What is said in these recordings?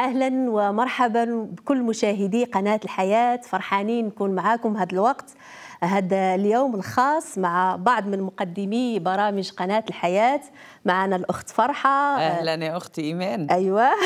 اهلا ومرحبا بكل مشاهدي قناه الحياه فرحانين نكون معاكم هذا الوقت هذا اليوم الخاص مع بعض من مقدمي برامج قناة الحياة معنا الأخت فرحة أهلا يا أختي إيمان أيوة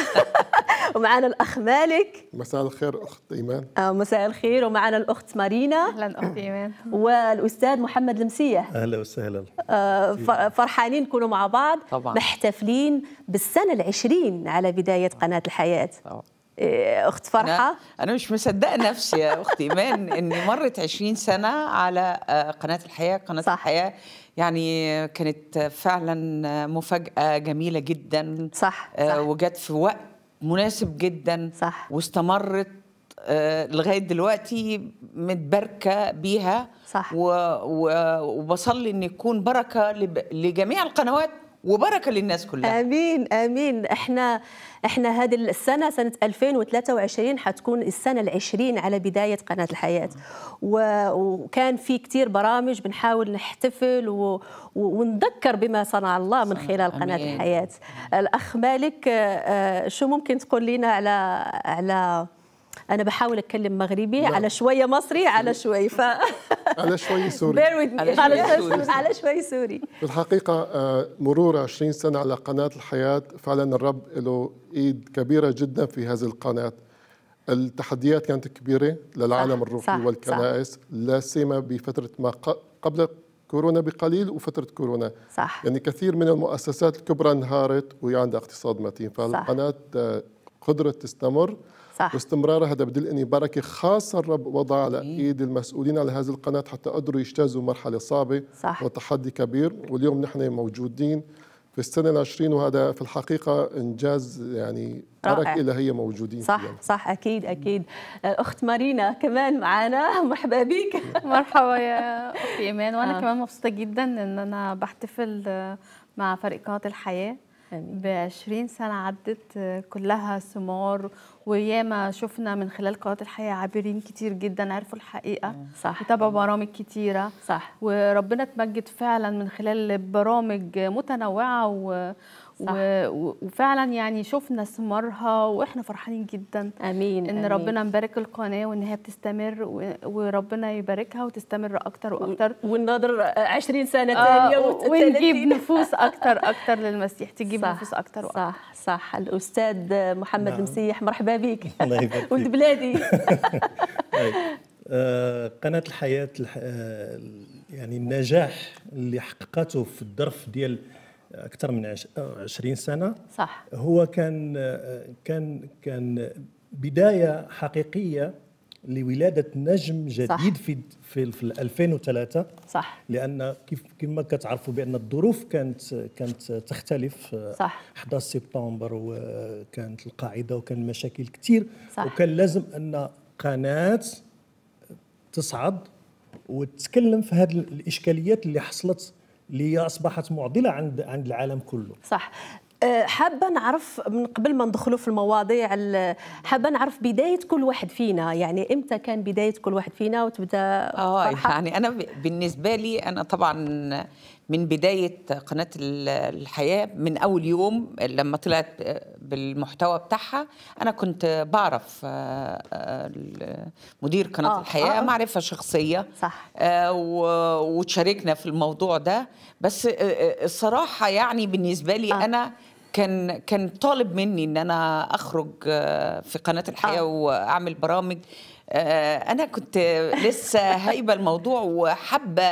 ومعنا الاخ مالك مساء الخير اخت ايمان آه مساء الخير ومعنا الاخت مارينا اهلا اخت ايمان والاستاذ محمد المسيح اهلا وسهلا آه فرحانين نكونوا مع بعض طبعا. محتفلين بالسنه العشرين على بدايه قناه الحياه طبعا. آه، اخت فرحه أنا, انا مش مصدقه نفسي يا اخت ايمان ان مرت 20 سنه على آه، قناه الحياه قناه صح. الحياه يعني كانت فعلا مفاجاه جميله جدا صح, آه، صح. وجت في وقت مناسب جدا صح. واستمرت آه، لغايه دلوقتي متباركه بيها صح و... و... وبصلي ان يكون بركه لجميع القنوات وبركه للناس كلها امين امين احنا احنا هذه السنه سنه 2023 حتكون السنه العشرين على بدايه قناه الحياه وكان في كثير برامج بنحاول نحتفل و... ونذكر بما صنع الله من خلال قناه أمين. الحياه الاخ مالك آه، شو ممكن تقول لنا على على انا بحاول اتكلم مغربي لا. على شويه مصري على شوي ف على شوي سوري على شوي سوري في الحقيقه آه، مرور 20 سنه على قناه الحياه فعلا الرب له ايد كبيره جدا في هذه القناه التحديات كانت كبيره للعالم صح الروحي صح والكنائس لا سيما بفتره ما قبل كورونا بقليل وفتره كورونا صح يعني كثير من المؤسسات الكبرى انهارت وهي عندها اقتصاد متين فالقناه آه، قدرت تستمر صح. واستمرار هذا بدل أني بركة خاصة الرب وضع على إيه. إيد المسؤولين على هذه القناة حتى قدروا يجتازوا مرحلة صعبة صح. وتحدي كبير واليوم نحن موجودين في السنة العشرين وهذا في الحقيقة إنجاز يعني رائع. هي موجودين صح فيها. صح أكيد أكيد أخت مارينا كمان معانا مرحبا بك مرحبا يا أخت إيمان وأنا آه. كمان مبسوطة جدا إن أنا بحتفل مع فريق قناة الحياة بعشرين سنه عدت آه، كلها ثمار وياما شفنا من خلال قناه الحياه عابرين كتير جدا عرفوا الحقيقه آه، صح وتابعوا برامج كتيره صح وربنا اتمجد فعلا من خلال برامج متنوعه و وفعلا يعني شفنا ثمارها واحنا فرحانين جدا امين ان أمين. ربنا مبارك القناه وان هي بتستمر وربنا يباركها وتستمر اكتر واكتر ونناظر 20 سنه ثانيه آه، ونجيب نفوس اكتر اكتر للمسيح تجيب صح نفوس اكتر وأكتر. صح صح الاستاذ محمد نعم. المسيح مرحبا بك الله يبارك ولد بلادي طيب، آه، قناة الحياة آه، يعني النجاح اللي حققته في الظرف ديال اكثر من 20 سنه صح هو كان كان كان بدايه حقيقيه لولاده نجم جديد صح. في في, في 2003 صح لان كيف كما كتعرفوا بان الظروف كانت كانت تختلف صح 11 سبتمبر وكانت القاعده وكان مشاكل كثير صح. وكان لازم ان قناه تصعد وتتكلم في هذه الاشكاليات اللي حصلت اللي اصبحت معضله عند عند العالم كله صح أه، حابه نعرف من قبل ما ندخلوا في المواضيع حابه نعرف بدايه كل واحد فينا يعني امتى كان بدايه كل واحد فينا وتبدا اه يعني انا بالنسبه لي انا طبعا من بدايه قناه الحياه من اول يوم لما طلعت بالمحتوى بتاعها انا كنت بعرف آه، آه، مدير قناه آه الحياه آه, آه. معرفه شخصيه صح وتشاركنا في الموضوع ده بس الصراحه يعني بالنسبه لي آه انا كان كان طالب مني ان انا اخرج في قناه الحياه آه. واعمل برامج آه، انا كنت لسه هايبه الموضوع وحابه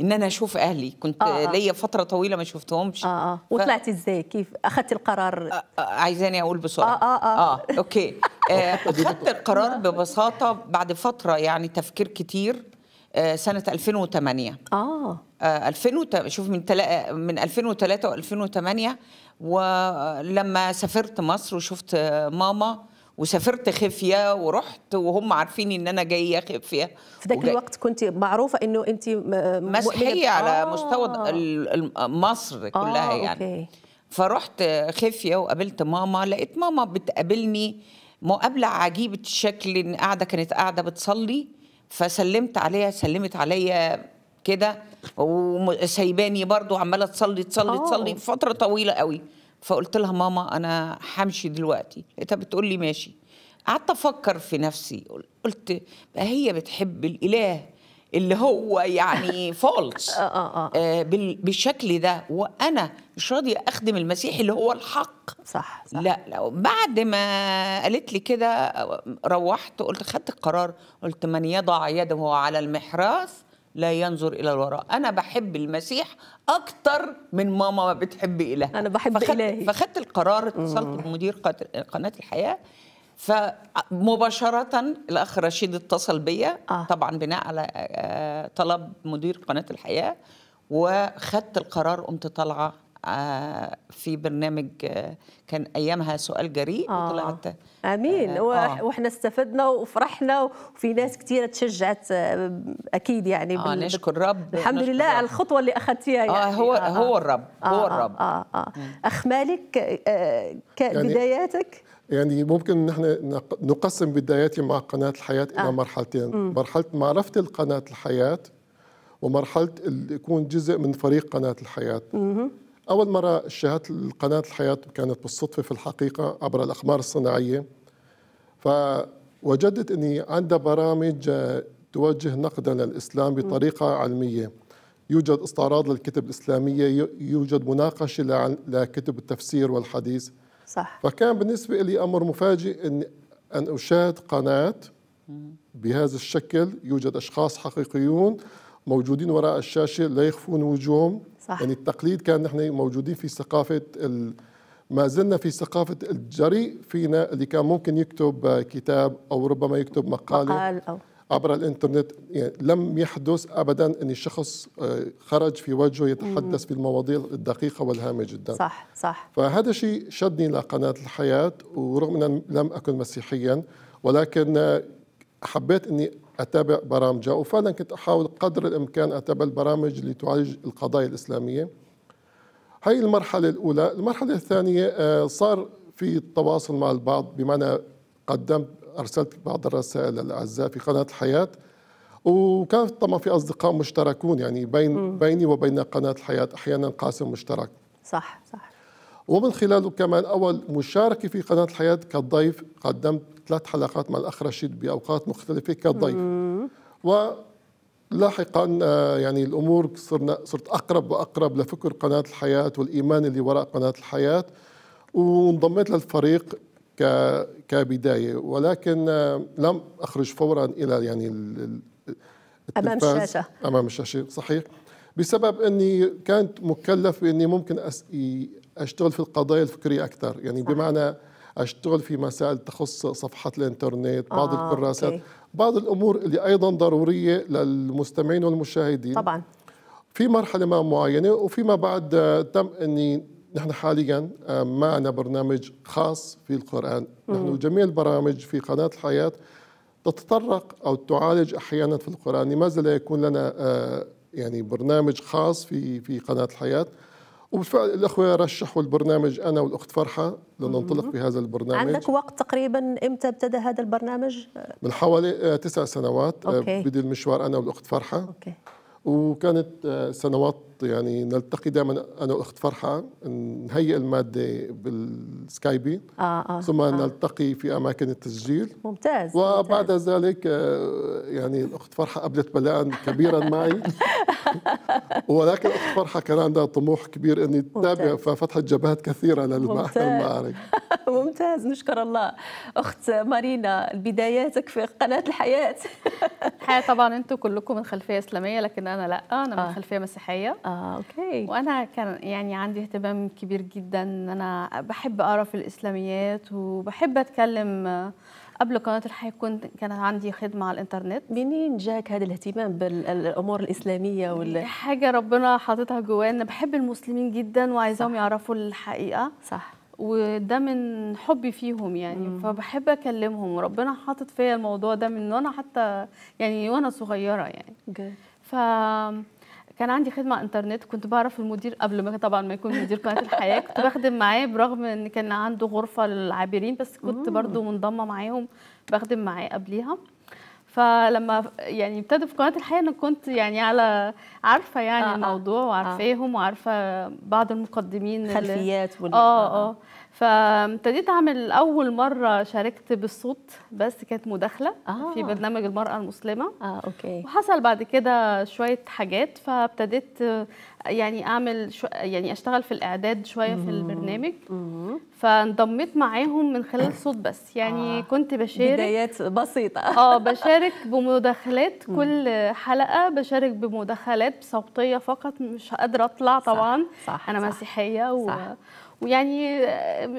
ان انا اشوف اهلي كنت آه. آه. ليا فتره طويله ما شفتهمش اه اه ف... وطلعت ازاي كيف اخذت القرار آه آه عايزاني اقول بسرعه اه اه اه, آه. اوكي آه، اخذت القرار نعم. ببساطه بعد فتره يعني تفكير كتير سنه 2008 اه 2000 شوف من تل... من 2003 و2008 ولما سافرت مصر وشفت ماما وسافرت خفيه ورحت وهم عارفين ان انا جايه خفيه في ذاك الوقت كنت معروفه انه انت مسيحيه على آه. مستوى مصر كلها آه يعني أوكي. فرحت خفيه وقابلت ماما لقيت ماما بتقابلني مقابله عجيبه الشكل ان قاعده كانت قاعده بتصلي فسلمت عليها سلمت عليا كده وسايباني برضو عماله تصلي تصلي تصلي آه. فتره طويله قوي فقلت لها ماما انا همشي دلوقتي لقيتها بتقول لي ماشي قعدت افكر في نفسي قلت بقى هي بتحب الاله اللي هو يعني فولس آه, آه،, آه. آه، بالشكل ده وانا مش راضيه اخدم المسيح اللي هو الحق صح, صح. لا, لا بعد ما قالت لي كده روحت قلت خدت القرار قلت من يضع يده على المحراث لا ينظر الى الوراء انا بحب المسيح اكتر من ماما ما بتحبي اله انا بحب فخدت الهي فاخدت القرار اتصلت بمدير قناه الحياه فمباشرة الأخ رشيد اتصل بيا آه. طبعا بناء على آه، طلب مدير قناة الحياة وخدت القرار قمت طالعة آه، في برنامج آه، كان ايامها سؤال جريء آه. وطلعت آه، امين آه. واحنا استفدنا وفرحنا وفي ناس كثيره تشجعت اكيد يعني آه بال... نشكر الرب الحمد نشكر لله رب. على الخطوه اللي اخذتيها يعني آه هو آه. هو الرب آه. هو الرب آه. آه. آه. اخ مالك آه كبداياتك يعني, يعني ممكن نحن نقسم بداياتي مع قناه الحياه الى آه. مرحلتين م. مرحله معرفه القناه الحياه ومرحله اللي يكون جزء من فريق قناه الحياه م أول مرة شاهدت قناة الحياة كانت بالصدفة في الحقيقة عبر الأقمار الصناعية فوجدت أني عندها برامج توجه نقدا للإسلام بطريقة علمية يوجد استعراض للكتب الإسلامية يوجد مناقشة لكتب التفسير والحديث صح. فكان بالنسبة لي أمر مفاجئ أن, أن أشاهد قناة بهذا الشكل يوجد أشخاص حقيقيون موجودين وراء الشاشه لا يخفون وجوههم صح. يعني التقليد كان نحن موجودين في ثقافه ال... ما زلنا في ثقافه الجريء فينا اللي كان ممكن يكتب كتاب او ربما يكتب مقاله مقال أو. عبر الانترنت يعني لم يحدث ابدا ان الشخص آه، خرج في وجهه يتحدث في المواضيع الدقيقه والهامه جدا صح صح فهذا الشيء شدني لقناه الحياه ورغم ان لم اكن مسيحيا ولكن آه، حبيت اني اتابع برامجها وفعلا كنت احاول قدر الامكان اتابع البرامج اللي تعالج القضايا الاسلاميه هاي المرحله الاولى المرحله الثانيه آه، صار في تواصل مع البعض بمعنى قدمت ارسلت بعض الرسائل الاعزاء في قناه الحياه وكان طبعا في اصدقاء مشتركون يعني بين بيني وبين قناه الحياه احيانا قاسم مشترك صح صح ومن خلاله كمان اول مشاركه في قناه الحياه كضيف قدمت ثلاث حلقات مع الأخ رشيد بأوقات مختلفة كضيف ولاحقا آه، يعني الأمور صرنا صرت أقرب وأقرب لفكر قناة الحياة والإيمان اللي وراء قناة الحياة وانضميت للفريق ك كبداية ولكن آه، لم أخرج فورا إلى يعني أمام الشاشة أمام الشاشة صحيح بسبب أني كانت مكلف بأني ممكن أشتغل في القضايا الفكرية أكثر يعني صح. بمعنى اشتغل في مسائل تخص صفحات الانترنت بعض آه الكراسات أوكي. بعض الامور اللي ايضا ضروريه للمستمعين والمشاهدين طبعا في مرحله ما معينه وفيما بعد آه، تم اني نحن حاليا آه، معنا برنامج خاص في القران نحن جميع البرامج في قناه الحياه تتطرق او تعالج احيانا في القران لماذا لا يكون لنا آه، يعني برنامج خاص في في قناه الحياه وبالفعل الاخوه رشحوا البرنامج انا والاخت فرحه لننطلق بهذا البرنامج عندك وقت تقريبا امتى ابتدى هذا البرنامج؟ من حوالي آه، تسع سنوات آه، أوكي. بدي المشوار انا والاخت فرحه أوكي. وكانت آه، سنوات يعني نلتقي دائما انا واخت فرحه نهيئ الماده بالسكايبي آه آه ثم آه. نلتقي في اماكن التسجيل ممتاز وبعد ممتاز. ذلك آه، يعني الاخت فرحه قبلت بلاء كبيرا معي ولكن اخت فرحه كان عندها طموح كبير اني تتابع ففتحت جبهات كثيره للمعارك ممتاز نشكر الله اخت مارينا بداياتك في قناه الحياه الحياه طبعا انتم كلكم من خلفيه اسلاميه لكن انا لا انا من آه. خلفيه مسيحيه اه اوكي وانا كان يعني عندي اهتمام كبير جدا ان انا بحب اقرا في الاسلاميات وبحب اتكلم آه، قبل قناه الحياه كنت كان عندي خدمه على الانترنت منين جاك هذا الاهتمام بالامور الاسلاميه وال حاجه ربنا حاططها جوايا انا بحب المسلمين جدا وعايزاهم يعرفوا الحقيقه صح وده من حبي فيهم يعني مم. فبحب اكلمهم وربنا حاطط فيا الموضوع ده من وانا حتى يعني وانا صغيره يعني جي. ف كان عندي خدمه انترنت كنت بعرف المدير قبل ما طبعا ما يكون مدير قناه الحياه كنت بخدم معاه برغم ان كان عنده غرفه للعابرين بس كنت برضو منضمه معاهم بخدم معاه قبليها فلما يعني ابتدوا في قناه الحياه انا كنت يعني على عارفه يعني آه, آه، الموضوع آه، آه. وعارفاهم آه وعارفه بعض المقدمين خلفيات اه اه فابتديت اعمل اول مره شاركت بالصوت بس كانت مداخله آه. في برنامج المراه المسلمه اه اوكي وحصل بعد كده شويه حاجات فابتديت يعني اعمل شو يعني اشتغل في الاعداد شويه في البرنامج فانضميت معاهم من خلال صوت بس يعني آه. كنت بشارك بدايات بسيطه اه بشارك بمداخلات كل حلقه بشارك بمداخلات صوتيه فقط مش قادره اطلع طبعا صح. صح. انا صح. مسيحيه و... صح. ويعني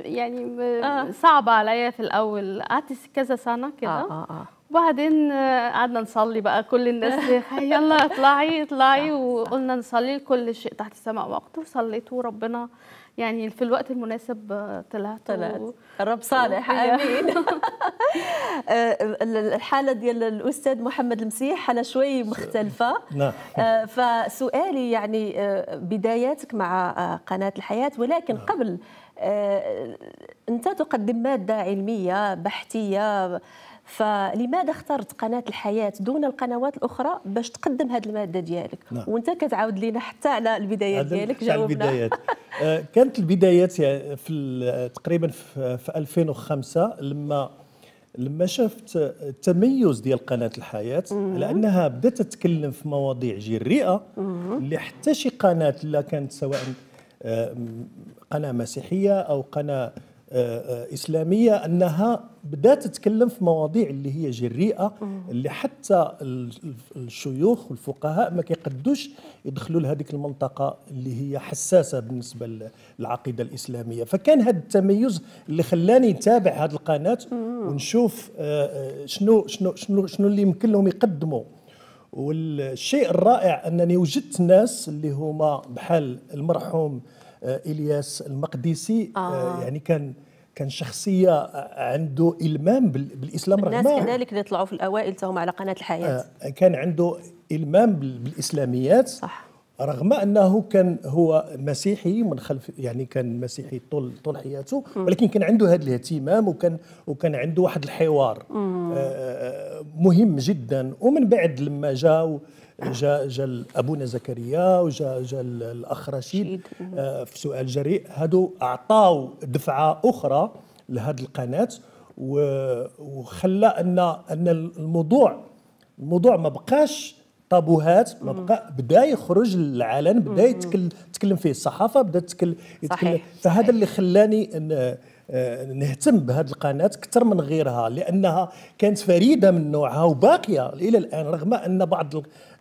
يعني آه. صعبه عليا في الاول قعدت كذا سنه كده آه آه آه. وبعدين قعدنا نصلي بقى كل الناس يلا اطلعي اطلعي وقلنا نصلي لكل شيء تحت السماء وقته وصليت وربنا يعني في الوقت المناسب آه، طلعت طلعت الرب صالح امين آه، الحاله ديال الاستاذ محمد المسيح حاله شوي مختلفه نعم. آه، فسؤالي يعني بداياتك مع قناه الحياه ولكن نعم. قبل آه، أنت تقدم مادة علمية بحثية فلماذا اخترت قناة الحياة دون القنوات الأخرى باش تقدم هذه المادة ديالك نعم. وأنت كتعاود لنا حتى على البدايات ديالك جاوبنا البدايات آه، كانت البدايات في تقريبا في 2005 لما لما شفت التميز ديال قناه الحياه لانها بدات تتكلم في مواضيع جريئه اللي حتى شي قناه لا كانت سواء آه، قناه مسيحيه او قناه آه، آه، اسلاميه انها بدات تتكلم في مواضيع اللي هي جريئه اللي حتى الشيوخ والفقهاء ما كيقدوش يدخلوا لهذيك المنطقه اللي هي حساسه بالنسبه للعقيده الاسلاميه فكان هذا التميز اللي خلاني نتابع هذه القناه ونشوف شنو شنو شنو شنو اللي يمكن لهم يقدموا والشيء الرائع انني وجدت ناس اللي هما بحال المرحوم آه، الياس المقدسي آه،, آه. يعني كان كان شخصيه عنده المام بالاسلام الناس رغم كذلك اللي طلعوا في الاوائل تهم على قناه الحياه آه، كان عنده المام بالاسلاميات صح رغم انه كان هو مسيحي من خلف يعني كان مسيحي طول طول حياته ولكن كان عنده هذا الاهتمام وكان وكان عنده واحد الحوار آه، مهم جدا ومن بعد لما جاء جا جا ابونا زكريا وجا جا الاخ رشيد آه، في سؤال جريء هادو اعطاو دفعه اخرى لهذه القناه وخلى ان ان الموضوع الموضوع ما بقاش طابوهات ما بقى بدا يخرج للعلن بدا يتكلم فيه الصحافه بدا تتكلم يتكلم فهذا اللي خلاني أن آه، نهتم بهذه القناه اكثر من غيرها لانها كانت فريده من نوعها وباقيه الى الان رغم ان بعض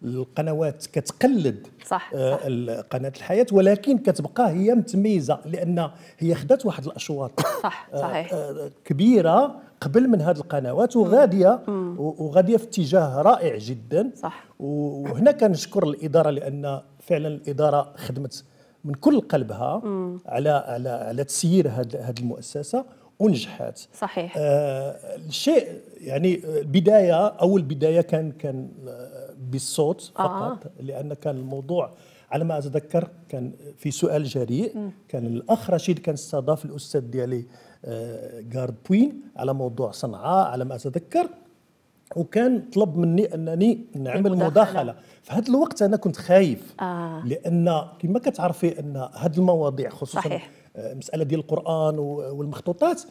القنوات كتقلد صح, آه، صح. قناه الحياه ولكن كتبقى هي متميزه لان هي خدات واحد الاشواط صح صحيح آه، آه، كبيره قبل من هذه القنوات وغاديه وغاديه في اتجاه رائع جدا صح وهنا كنشكر الاداره لان فعلا الاداره خدمت من كل قلبها على على على تسيير هذه المؤسسه ونجحات صحيح آه الشيء يعني آه، البدايه اول بدايه كان كان آه، بالصوت آه. فقط آه. لان كان الموضوع على ما اتذكر كان في سؤال جريء م. كان الاخ رشيد كان استضاف الاستاذ ديالي آه جارد بوين على موضوع صنعاء على ما اتذكر وكان طلب مني انني نعمل مداخله في هذا الوقت انا كنت خايف آه. لان كما كتعرفي ان هذه المواضيع خصوصا صحيح. مساله ديال القران والمخطوطات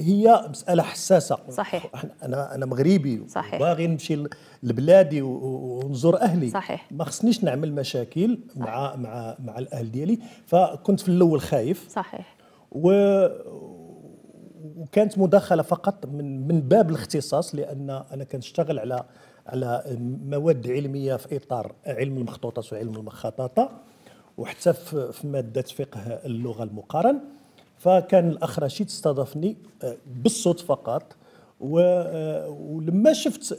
هي مساله حساسه صحيح انا انا مغربي صحيح باغي نمشي لبلادي ونزور اهلي صحيح ما خصنيش نعمل مشاكل صحيح. مع مع مع الاهل ديالي فكنت في الاول خايف صحيح و وكانت مداخله فقط من من باب الاختصاص لان انا كنشتغل على على مواد علميه في اطار علم المخطوطات وعلم المخططه وحتى في ماده فقه اللغه المقارن فكان الاخ رشيد استضافني آه، بالصوت فقط آه، ولما شفت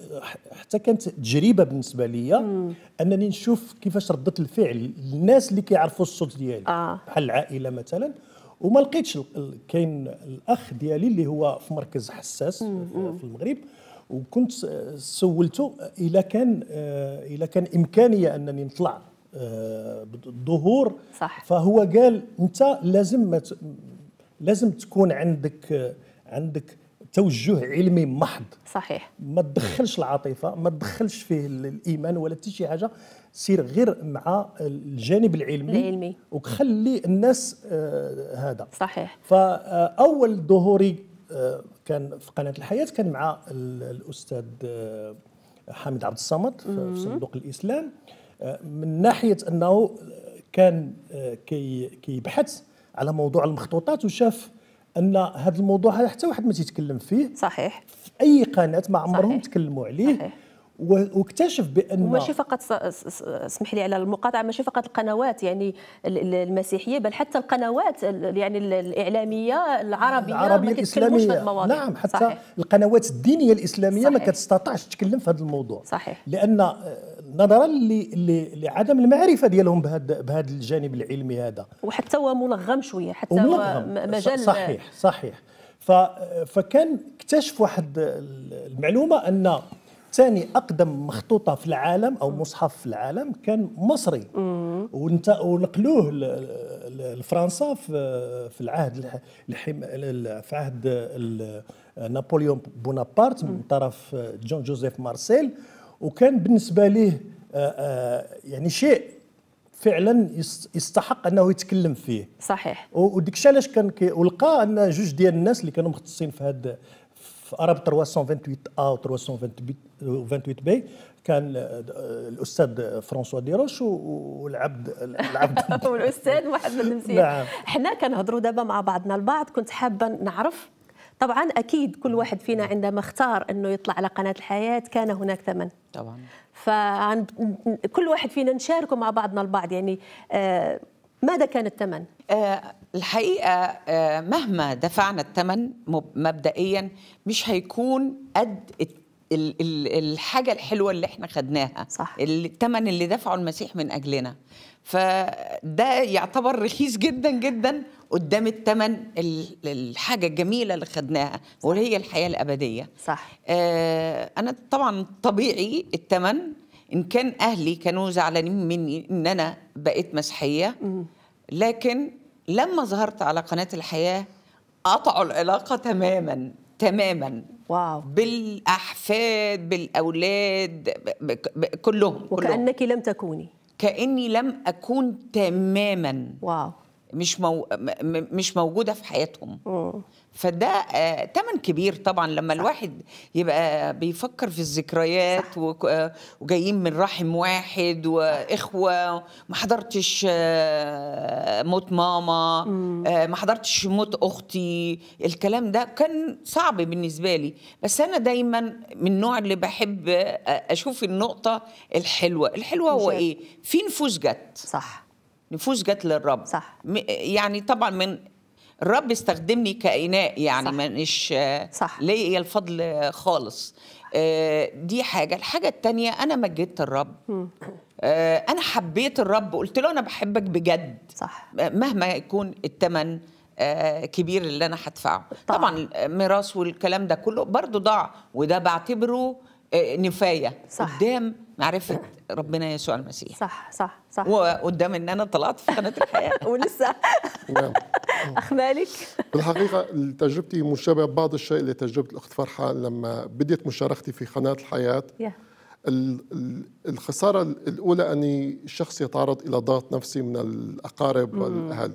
حتى كانت تجربه بالنسبه لي انني نشوف كيفاش رده الفعل الناس اللي كيعرفوا الصوت ديالي آه. بحال العائله مثلا وما لقيتش كاين الاخ ديالي اللي هو في مركز حساس في المغرب وكنت آه، سولته اذا كان اذا كان امكانيه انني نطلع الظهور صح فهو قال انت لازم لازم تكون عندك عندك توجه علمي محض صحيح ما تدخلش العاطفه ما تدخلش فيه الايمان ولا حتى شي حاجه سير غير مع الجانب العلمي العلمي وخلي الناس آه هذا صحيح فاول ظهوري آه، كان في قناه الحياه كان مع الاستاذ آه، حامد عبد الصمد في صندوق الاسلام آه من ناحيه انه كان كيبحث على موضوع المخطوطات وشاف ان هذا الموضوع هذا حتى واحد ما تيتكلم فيه صحيح في اي قناه ما عمرهم تكلموا عليه صحيح. واكتشف بان ماشي فقط اسمح لي على المقاطعه ماشي فقط القنوات يعني المسيحيه بل حتى القنوات يعني الاعلاميه العربيه العربيه ما الاسلاميه في المواضيع. نعم حتى صحيح. القنوات الدينيه الاسلاميه صحيح. ما كتستطعش تتكلم في هذا الموضوع صحيح لان نظرا لعدم المعرفه ديالهم بهذا بهذا الجانب العلمي هذا وحتى هو ملغم شويه حتى هو مجال صحيح صحيح فكان اكتشف واحد المعلومه ان ثاني اقدم مخطوطه في العالم او مصحف في العالم كان مصري ونقلوه لفرنسا في العهد الحم... في عهد نابليون بونابرت من طرف جون جوزيف مارسيل وكان بالنسبه ليه آه، آه، يعني شيء فعلا يستحق انه يتكلم فيه صحيح وديك علاش كان ولقى ان جوج ديال الناس اللي كانوا مختصين في هذا في ارب 328 ا و 328 بي كان آه، الاستاذ فرانسوا ديروش والعبد العبد والاستاذ محمد المزيان نعم حنا كنهضروا دابا مع بعضنا البعض كنت حابه نعرف طبعا اكيد كل واحد فينا عندما اختار انه يطلع على قناه الحياه كان هناك ثمن طبعا فعن كل واحد فينا نشاركه مع بعضنا البعض يعني آه ماذا كان الثمن؟ آه الحقيقه آه مهما دفعنا الثمن مبدئيا مش هيكون قد ال ال الحاجه الحلوه اللي احنا خدناها صح الثمن اللي دفعه المسيح من اجلنا فده يعتبر رخيص جدا جدا قدام الثمن الحاجه الجميله اللي خدناها وهي الحياه الابديه صح آه انا طبعا طبيعي الثمن ان كان اهلي كانوا زعلانين مني ان انا بقيت مسيحيه لكن لما ظهرت على قناه الحياه قطعوا العلاقه تماما تماما واو بالاحفاد بالاولاد كلهم وكانك كلهم. لم تكوني كاني لم اكون تماما واو مش مو... مش موجوده في حياتهم فده آه، تمن كبير طبعا لما الواحد يبقى بيفكر في الذكريات آه، وجايين من رحم واحد واخوه ما حضرتش آه، موت ماما ما حضرتش موت اختي الكلام ده كان صعب بالنسبه لي بس انا دايما من النوع اللي بحب اشوف النقطه الحلوه الحلوه هو ايه في نفوس جت صح نفوس جت للرب صح يعني طبعا من الرب استخدمني كإناء يعني مانيش لي إيه الفضل خالص آه، دي حاجة الحاجة التانية أنا مجدت الرب آه، أنا حبيت الرب قلت له أنا بحبك بجد صح مهما يكون التمن آه، كبير اللي أنا هدفعه طبعا, طبعا ميراث والكلام ده كله برضو ضاع وده بعتبره نفاية صح. قدام معرفة ربنا يسوع المسيح صح صح صح وقدام ان انا طلعت في قناه الحياه ولسه اخمالك بالحقيقه تجربتي مشابهه بعض الشيء لتجربه الاخت فرحه لما بديت مشاركتي في قناه الحياه yeah. الخساره الاولى اني شخص يتعرض الى ضغط نفسي من الاقارب mm. والاهل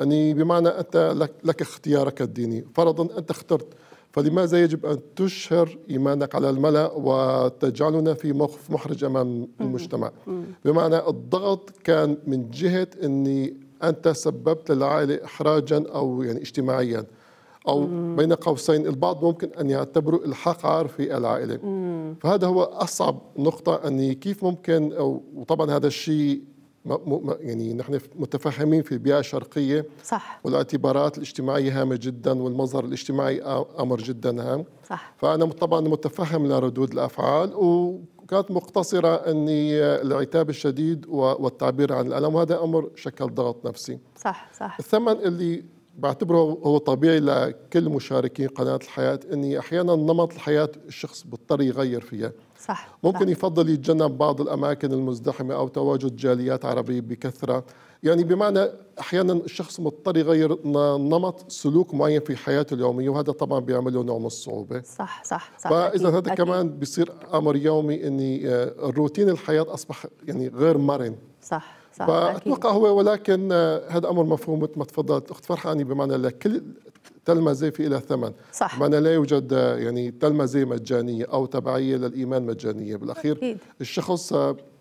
اني بمعنى انت لك اختيارك الديني فرضا انت اخترت فلماذا يجب ان تشهر ايمانك على الملا وتجعلنا في موقف محرج امام المجتمع بمعنى الضغط كان من جهه اني انت سببت للعائله احراجا او يعني اجتماعيا او مم. بين قوسين البعض ممكن ان يعتبروا الحاق عار في العائله مم. فهذا هو اصعب نقطه اني كيف ممكن وطبعا هذا الشيء يعني نحن متفهمين في البيئه الشرقيه صح والاعتبارات الاجتماعيه هامه جدا والمظهر الاجتماعي امر جدا هام صح فانا طبعا متفهم لردود الافعال وكانت مقتصره اني العتاب الشديد والتعبير عن الالم وهذا امر شكل ضغط نفسي صح صح الثمن اللي بعتبره هو طبيعي لكل مشاركين قناه الحياه اني احيانا نمط الحياه الشخص بيضطر يغير فيها صح ممكن صح. يفضل يتجنب بعض الاماكن المزدحمه او تواجد جاليات عربيه بكثره يعني بمعنى احيانا الشخص مضطر يغير نمط سلوك معين في حياته اليوميه وهذا طبعا بيعمل له نوع من الصعوبه صح صح صح فاذا هذا أكيد. كمان بيصير امر يومي اني الروتين آه، الحياه اصبح يعني غير مرن صح صح فاتوقع هو ولكن آه، هذا امر مفهوم مثل ما تفضلت اخت فرحاني بمعنى لكل تلمذة في لها ثمن صح معنا لا يوجد يعني تلمذة مجانية أو تبعية للإيمان مجانية بالأخير أكيد. الشخص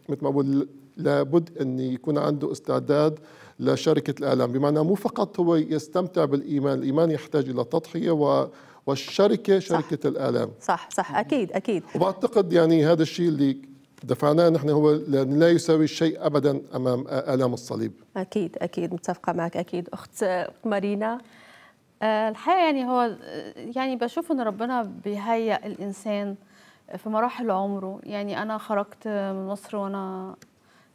مثل ما بقول لابد أن يكون عنده استعداد لشركة الإعلام بمعنى مو فقط هو يستمتع بالإيمان الإيمان يحتاج إلى تضحية و والشركة شركة الإعلام صح صح أكيد أكيد وبعتقد يعني هذا الشيء اللي دفعناه نحن هو لا يساوي شيء أبدا أمام آلام الصليب أكيد أكيد متفقة معك أكيد أخت مارينا آه، الحقيقه يعني هو آه، يعني بشوف ان ربنا بيهيئ الانسان في مراحل عمره يعني انا خرجت من مصر وانا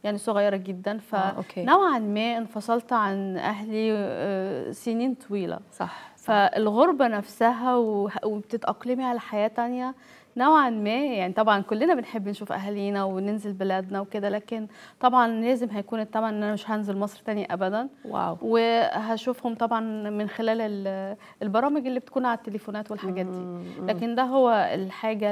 يعني صغيره جدا فنوعا آه، ما انفصلت عن اهلي سنين طويله صح, صح. فالغربه نفسها وبتتاقلمي على حياه تانية نوعا ما يعني طبعا كلنا بنحب نشوف اهالينا وننزل بلادنا وكده لكن طبعا لازم هيكون الثمن ان انا مش هنزل مصر تاني ابدا واو وهشوفهم طبعا من خلال البرامج اللي بتكون على التليفونات والحاجات دي لكن ده هو الحاجه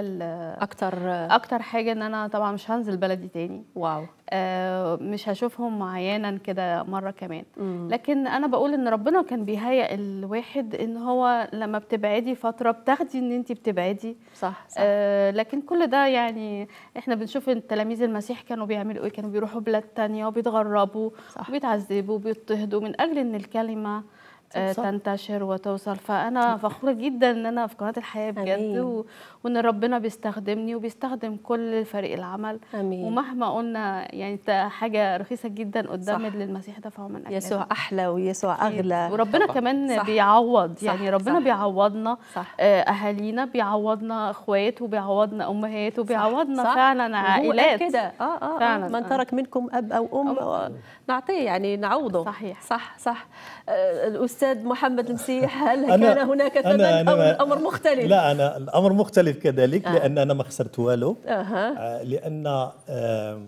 اكتر اكتر حاجه ان انا طبعا مش هنزل بلدي تاني واو آه، مش هشوفهم معيانا كده مره كمان لكن انا بقول ان ربنا كان بيهيئ الواحد ان هو لما بتبعدي فتره بتاخدي ان انت بتبعدي صح, صح. آه، لكن كل ده يعني احنا بنشوف ان تلاميذ المسيح كانوا بيعملوا ايه كانوا بيروحوا بلاد تانية وبيتغربوا وبيتعذبوا وبيضطهدوا من اجل ان الكلمه تنتشر وتوصل فانا فخوره جدا ان انا في قناه الحياه بجد وان ربنا بيستخدمني وبيستخدم كل فريق العمل أمين. ومهما قلنا يعني حاجه رخيصه جدا قدام للمسيح ده فهو من اجلنا يسوع احلى ويسوع اغلى وربنا طبعا. كمان صح. بيعوض يعني صح. ربنا صح. بيعوضنا صح. آه، اهالينا بيعوضنا اخوات وبيعوضنا امهات وبيعوضنا صح. فعلا عائلات كده اه اه, آه. فعلا. من آه. ترك منكم اب او ام أو... آه، نعطيه يعني نعوضه صحيح صح صح الأستاذ الاستاذ محمد المسيح هل أنا كان هناك ثمن أنا أنا أو الامر مختلف؟ لا انا الامر مختلف كذلك آه. لان انا ما خسرت والو آه. لان آه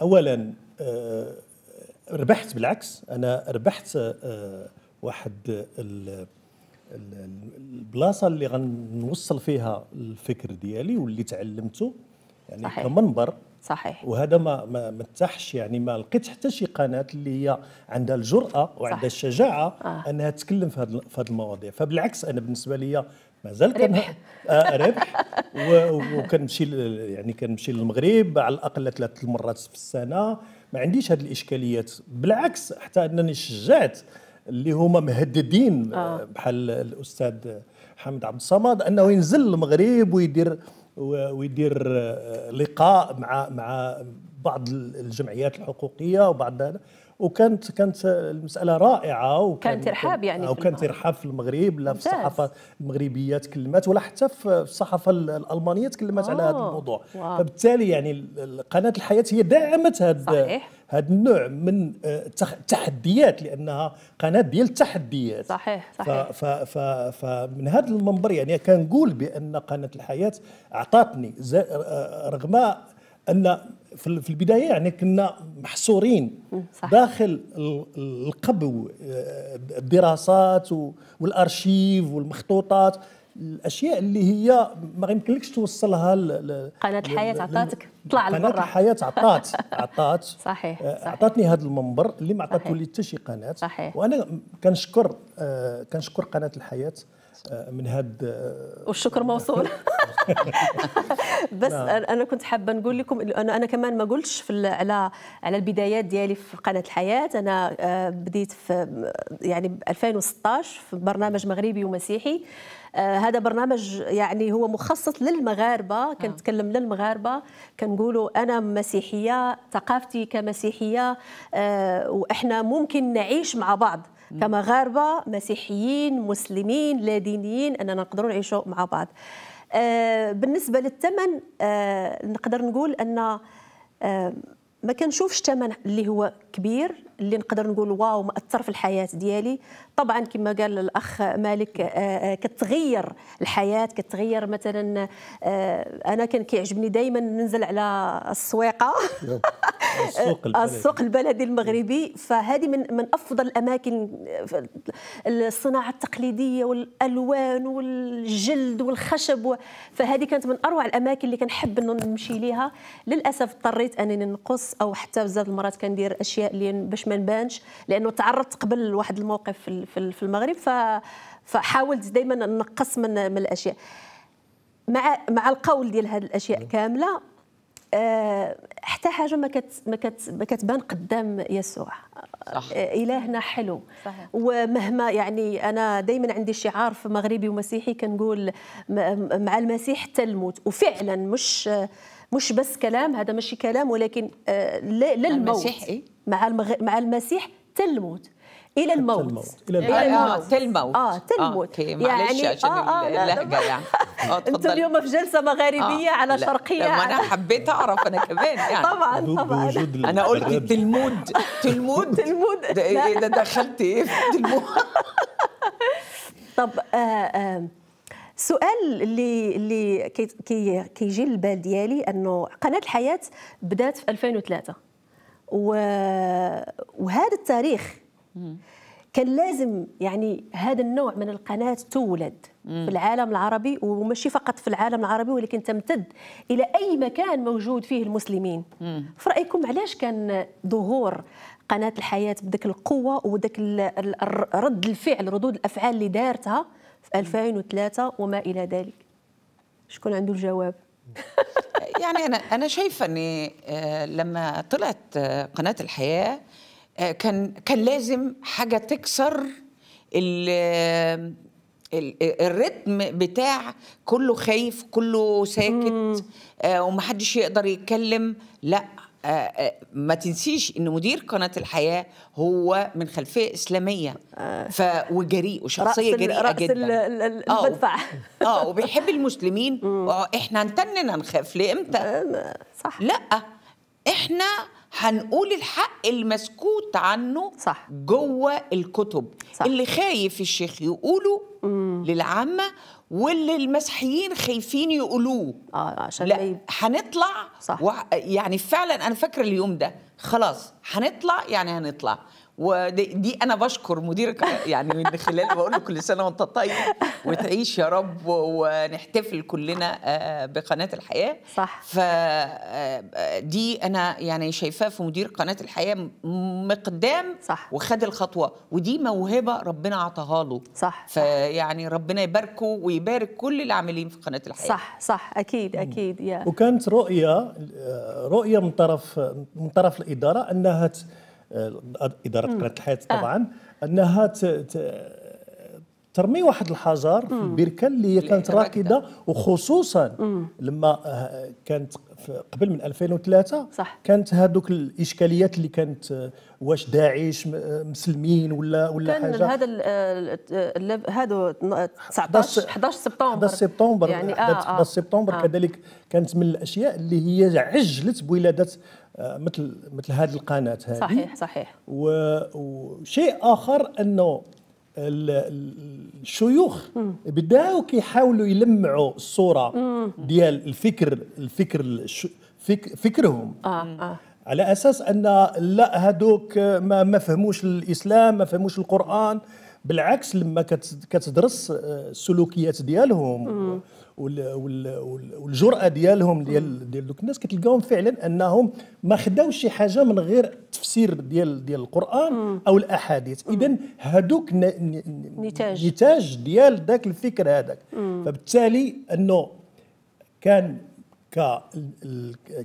اولا آه ربحت بالعكس انا ربحت آه واحد البلاصه اللي غنوصل فيها الفكر ديالي واللي تعلمته يعني صحيح. كمنبر صحيح وهذا ما ما متاحش يعني ما لقيتش حتى شي قناه اللي هي عندها الجراه وعندها صح. الشجاعه آه. انها تتكلم في هذه هاد المواضيع فبالعكس انا بالنسبه لي مازال كان ربح آه، وكنمشي يعني كنمشي للمغرب على الاقل ثلاث مرات في السنه ما عنديش هذه الاشكاليات بالعكس حتى انني شجعت اللي هما مهددين آه. آه. بحال الاستاذ حمد عبد الصمد انه ينزل للمغرب ويدير ويدير آه، لقاء مع مع بعض الجمعيات الحقوقيه وبعض هذا وكانت كانت المساله رائعه وكان كان ترحاب يعني وكان ترحاب في المغرب لا في الصحافه المغربيه تكلمت ولا حتى في الصحافه الالمانيه تكلمت على هذا الموضوع واو. فبالتالي يعني قناه الحياه هي دعمت هذا هذا النوع من التحديات آه، لانها قناه ديال التحديات صحيح صحيح فمن هذا المنبر يعني كنقول بان قناه الحياه اعطتني آه، رغم ان في البدايه يعني كنا محصورين صح. داخل القبو آه، الدراسات والارشيف والمخطوطات الاشياء اللي هي ما يمكنلكش توصلها قناه الحياه عطاتك طلع لبرا قناه الحياه عطات عطات صحيح, آه، عطاتني هذا المنبر اللي ما عطاته لي حتى شي قناه صحيح. وانا كنشكر آه، كنشكر قناه الحياه آه، من هاد آه، والشكر آه، موصول بس نعم. انا كنت حابه نقول لكم انا انا كمان ما قلتش في على على البدايات ديالي في قناه الحياه انا بديت في يعني 2016 في برنامج مغربي ومسيحي آه هذا برنامج يعني هو مخصص للمغاربه كنتكلم للمغاربه كنقولوا انا مسيحيه ثقافتي كمسيحيه آه واحنا ممكن نعيش مع بعض كمغاربه مسيحيين مسلمين لا دينيين اننا نقدروا نعيشوا مع بعض آه، بالنسبه للثمن آه، نقدر نقول ان آه، ما كنشوفش ثمن اللي هو كبير اللي نقدر نقول واو مأثر في الحياة ديالي طبعا كما قال الأخ مالك آه، آه، كتغير الحياة كتغير مثلا آه، أنا كان كيعجبني دائما ننزل على السويقة السوق البلدي. السوق البلدي المغربي فهذه من من افضل الاماكن الصناعه التقليديه والالوان والجلد والخشب فهذه كانت من اروع الاماكن اللي كنحب نمشي ليها للاسف اضطريت انني نقص او حتى بزاف المرات كندير اشياء اللي باش ما نبانش لانه تعرضت قبل لواحد الموقف في المغرب فحاولت دائما نقص من من الاشياء مع مع القول ديال هذه الاشياء نعم. كامله آه، حتى حاجه ما كت ما كت ما كتبان قدام يسوع صح. آه، الهنا حلو صحيح. ومهما يعني انا دائما عندي شعار في مغربي ومسيحي كنقول مع المسيح حتى الموت وفعلا مش مش بس كلام هذا ماشي كلام ولكن آه، للموت مع المسيح إيه؟ مع, المغ... مع المسيح تلموت الى الموت الى آه، آه، الموت اه الموت اه تلموت يعني معلش عشان آه اللهجه يعني انتم اليوم في جلسه مغاربيه آه على لا. شرقيه انا حبيت اعرف انا كمان يعني طبعا طبعا انا قلت تلمود تلمود تلمود ده, إيه، ده إيه، دخلت ايه في التلمود طب آه آه السؤال اللي اللي كيجي كي للبال ديالي انه قناه الحياه بدات في 2003 و... وهذا التاريخ كان لازم يعني هذا النوع من القناه تولد في العالم العربي وماشي فقط في العالم العربي ولكن تمتد الى اي مكان موجود فيه المسلمين في رايكم علاش كان ظهور قناه الحياه بدك القوه ودك رد الفعل ردود الافعال اللي دارتها في 2003 وما إلى ذلك شكون عنده الجواب يعني أنا أنا شايفة أني آه، لما طلعت آه، قناة الحياة آه، كان كان لازم حاجة تكسر ال الريتم بتاع كله خايف كله ساكت ومحدش يقدر يتكلم لا آه، آه، ما تنسيش ان مدير قناه الحياه هو من خلفيه اسلاميه آه. ف وجريء وشخصيه جريئه رأس جدا رأس المدفع اه وبيحب المسلمين احنا هنتنن هنخاف ليه امتى صح لا احنا هنقول الحق المسكوت عنه صح جوه الكتب صح. اللي خايف الشيخ يقوله مم. للعامه واللي المسيحيين خايفين يقولوه اه, آه، عشان لا هنطلع صح. يعني فعلا انا فاكره اليوم ده خلاص هنطلع يعني هنطلع ودي دي انا بشكر مديرك يعني من خلال بقول له كل سنه وانت طيب وتعيش يا رب ونحتفل كلنا آه، بقناه الحياه صح فدي آه، انا يعني شايفاه في مدير قناه الحياه مقدام صح وخد الخطوه ودي موهبه ربنا عطاها له صح فيعني ربنا يباركه ويبارك كل اللي عاملين في قناه الحياه صح صح اكيد اكيد يا وكانت رؤيه آه، رؤيه من طرف من طرف الاداره انها اداره قناه الحياه آه. طبعا انها ت... ت... ترمي واحد الحجر في البركه اللي هي كانت راكده وخصوصا لما آه، كانت قبل من 2003 صح. كانت هذوك الاشكاليات اللي كانت آه، واش داعش مسلمين ولا ولا كان حاجه هذا هذا 19 11 سبتمبر 11 سبتمبر يعني 11 آه آه. سبتمبر كذلك كانت من الاشياء اللي هي عجلت بولاده آه، مثل مثل هذه القناه هذه صحيح صحيح وشيء اخر انه الشيوخ بداوا كيحاولوا يلمعوا الصوره ديال الفكر الفكر فكرهم آه،, آه على اساس ان لا هذوك ما, ما فهموش الاسلام ما فهموش القران بالعكس لما كتدرس آه، السلوكيات ديالهم والجرأه ديالهم ديال ديال دوك الناس كتلقاهم فعلا انهم ما خداوش شي حاجه من غير تفسير ديال ديال القران او الاحاديث اذا هذوك نتاج نتاج ديال ذاك الفكر هذاك فبالتالي انه كان ك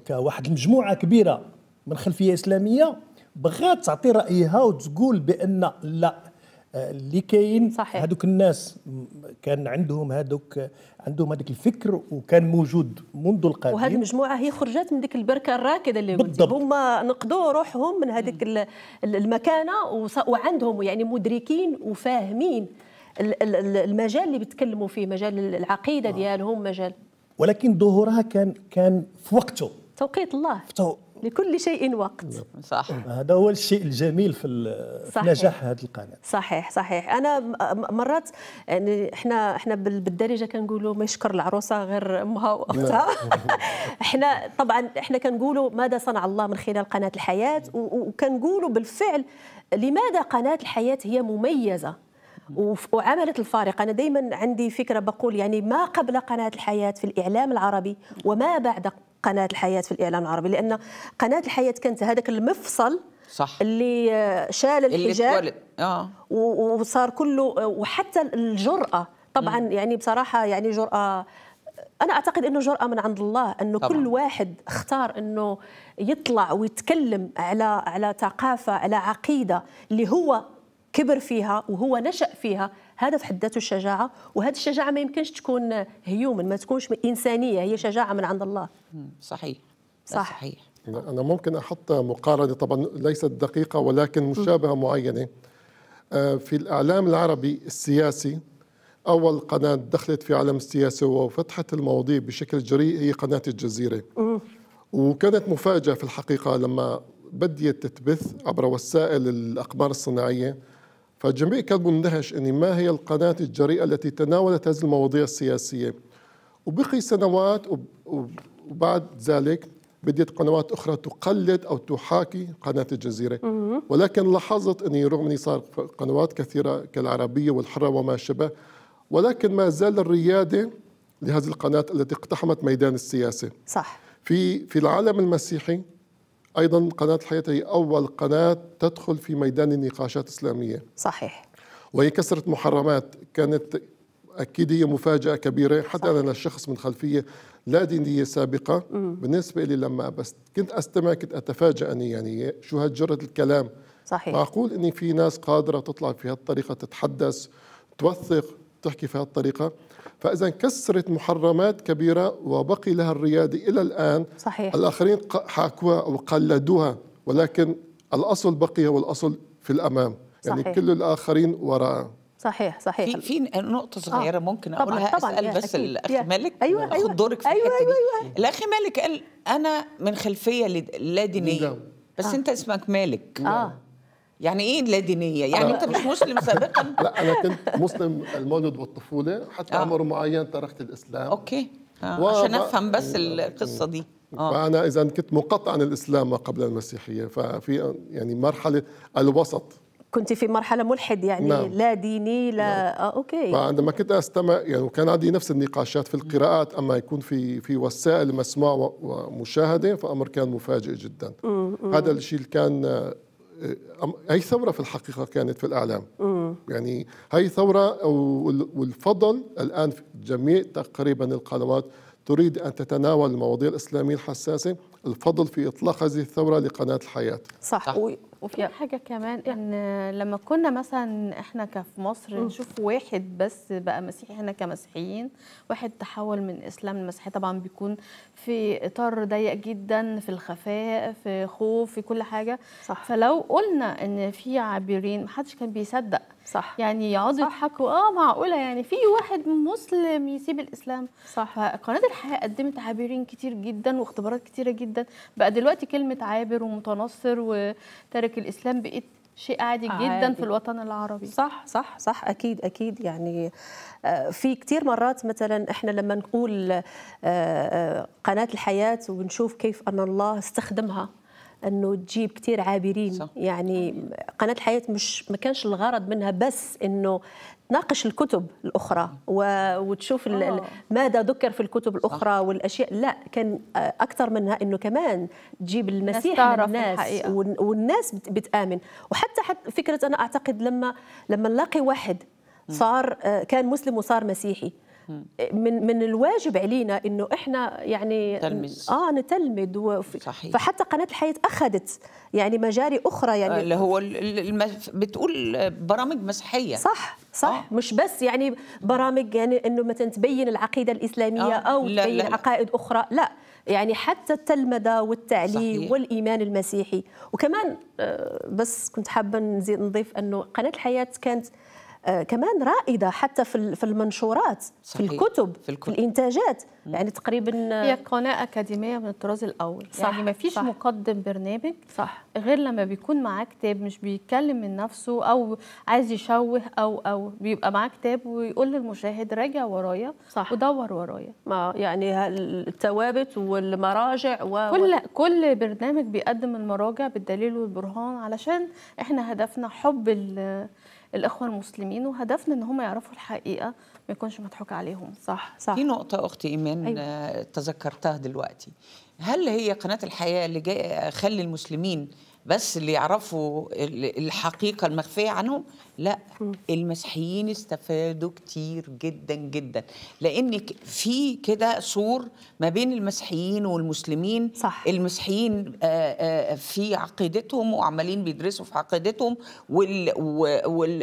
كواحد المجموعه كبيره من خلفيه اسلاميه بغات تعطي رايها وتقول بان لا اللي آه، كاين هذوك الناس كان عندهم هذوك عندهم هذاك الفكر وكان موجود منذ القديم وهذه المجموعه هي خرجت من ديك البركه الراكده اللي بالضبط. هما نقدوا روحهم من هذيك المكانه وعندهم يعني مدركين وفاهمين المجال اللي بيتكلموا فيه مجال العقيده آه. ديالهم مجال ولكن ظهورها كان كان في وقته توقيت الله لكل شيء وقت نعم. صح هذا هو الشيء الجميل في, صحيح. في نجاح هذه القناه صحيح صحيح انا مرات يعني احنا احنا بالدارجه كنقولوا ما يشكر العروسه غير امها واختها نعم. احنا طبعا احنا كنقولوا ماذا صنع الله من خلال قناه الحياه وكنقولوا بالفعل لماذا قناه الحياه هي مميزه وعملت الفارق انا دائما عندي فكره بقول يعني ما قبل قناه الحياه في الاعلام العربي وما بعد قناه الحياه في الاعلام العربي لان قناه الحياه كانت هذاك المفصل صح اللي شال الحجاب اللي اه وصار كله وحتى الجراه طبعا م. يعني بصراحه يعني جراه انا اعتقد انه جراه من عند الله انه طبعا. كل واحد اختار انه يطلع ويتكلم على على ثقافه على عقيده اللي هو كبر فيها وهو نشأ فيها هذا في حد ذاته الشجاعه وهذه الشجاعه ما يمكنش تكون هيومن ما تكونش انسانيه هي شجاعه من عند الله صحيح صح. صحيح انا ممكن احط مقارنه طبعا ليست دقيقه ولكن مشابهه معينه آه، في الاعلام العربي السياسي اول قناه دخلت في عالم السياسه وفتحت المواضيع بشكل جريء هي قناه الجزيره وكانت مفاجاه في الحقيقه لما بديت تتبث عبر وسائل الاقمار الصناعيه فالجميع كان مندهش أن ما هي القناة الجريئة التي تناولت هذه المواضيع السياسية وبقي سنوات وبعد ذلك بديت قنوات أخرى تقلد أو تحاكي قناة الجزيرة ولكن لاحظت أني رغم أني صار قنوات كثيرة كالعربية والحرة وما شابه ولكن ما زال الريادة لهذه القناة التي اقتحمت ميدان السياسة صح في في العالم المسيحي أيضا قناة الحياة هي أول قناة تدخل في ميدان النقاشات الإسلامية صحيح وهي كسرت محرمات كانت أكيد هي مفاجأة كبيرة حتى صحيح. أنا الشخص من خلفية لا دينية سابقة بالنسبة لي لما بس كنت أستمع كنت أتفاجأ أني يعني شو هالجرة الكلام صحيح معقول أني في ناس قادرة تطلع في هالطريقة تتحدث توثق تحكي في هالطريقة فإذا كسرت محرمات كبيرة وبقي لها الريادة إلى الآن صحيح. الآخرين حاكوها وقلدوها ولكن الأصل بقي والأصل في الأمام يعني صحيح. كل الآخرين وراء صحيح صحيح في في نقطه آه. صغيره آه. ممكن اقولها طبعًا اسال طبعًا بس الاخ مالك أيوة أيوة أيوة دورك في أيوة أيوة أيوة. الاخ مالك قال انا من خلفيه لا دينيه بس آه. انت اسمك مالك آه. يعني ايه لا دينيه؟ يعني انت مش مسلم سابقا؟ لا انا كنت مسلم المولد والطفوله حتى آه. عمر معين تركت الاسلام اوكي آه. و... عشان افهم بس القصه دي آه. فانا اذا كنت منقطع عن الاسلام ما قبل المسيحيه ففي يعني مرحله الوسط كنت في مرحلة ملحد يعني نعم. لا ديني لا نعم. آه أوكي فعندما كنت أستمع يعني وكان عندي نفس النقاشات في القراءات أما يكون في في وسائل مسموع ومشاهدة فأمر كان مفاجئ جدا مم. هذا الشيء اللي كان هي ثورة في الحقيقة كانت في الإعلام مم. يعني هي ثورة والفضل الآن في جميع تقريبا القنوات تريد أن تتناول المواضيع الإسلامية الحساسة الفضل في إطلاق هذه الثورة لقناة الحياة صح, صح. وفي حاجه كمان ان لما كنا مثلا احنا كفي مصر نشوف واحد بس بقى مسيحي احنا كمسيحيين واحد تحول من اسلام لمسيحي طبعا بيكون في اطار ضيق جدا في الخفاء في خوف في كل حاجه صح. فلو قلنا ان في عابرين محدش كان بيصدق صح يعني يقعدوا يضحكوا اه معقوله يعني في واحد مسلم يسيب الاسلام صح فقناه الحياه قدمت عابرين كتير جدا واختبارات كتيره جدا بقى دلوقتي كلمه عابر ومتنصر وتارك الاسلام بقت شيء عادي جدا عادي. في الوطن العربي صح صح صح اكيد اكيد يعني آه، في كثير مرات مثلا احنا لما نقول آه، آه، قناه الحياه ونشوف كيف ان الله استخدمها انه تجيب كثير عابرين صح. يعني قناه الحياه مش ما كانش الغرض منها بس انه تناقش الكتب الاخرى وتشوف آه. ماذا ذكر في الكتب الاخرى صح. والاشياء لا كان اكثر منها انه كمان تجيب المسيح للناس الحقيقة. والناس بتامن وحتى حتى فكره انا اعتقد لما لما نلاقي واحد صار آه، كان مسلم وصار مسيحي من من الواجب علينا انه احنا يعني تلمز. اه نتلمد و... فحتى قناه الحياه اخذت يعني مجاري اخرى يعني اللي هو المف... بتقول برامج مسيحيه صح صح آه. مش بس يعني برامج يعني انه مثلا تبين العقيده الاسلاميه آه. او لا تبين لا لا. عقائد اخرى لا يعني حتى التلمذه والتعليم صحيح. والايمان المسيحي وكمان آه، بس كنت حابه نزيد نضيف انه قناه الحياه كانت آه، كمان رائده حتى في المنشورات صحيح. في الكتب في, الكتب. في الانتاجات م. يعني تقريبا آه، هي قناه اكاديميه من الطراز الاول يعني صح. يعني ما فيش صح. مقدم برنامج صح غير لما بيكون معاه كتاب مش بيتكلم من نفسه او عايز يشوه او او بيبقى معاه كتاب ويقول للمشاهد راجع ورايا صح. ودور ورايا ما يعني الثوابت والمراجع و... كل كل برنامج بيقدم المراجع بالدليل والبرهان علشان احنا هدفنا حب ال الاخوه المسلمين وهدفنا ان هم يعرفوا الحقيقه ما يكونش مضحوك عليهم صح صح في نقطه اختي ايمان أيوة. آه، تذكرتها دلوقتي هل هي قناه الحياه اللي جاي آه، خلي المسلمين بس اللي يعرفوا الحقيقة المخفية عنهم لا المسيحيين استفادوا كتير جدا جدا لأن في كده سور ما بين المسيحيين والمسلمين صح. المسيحيين في عقيدتهم وعمالين بيدرسوا في عقيدتهم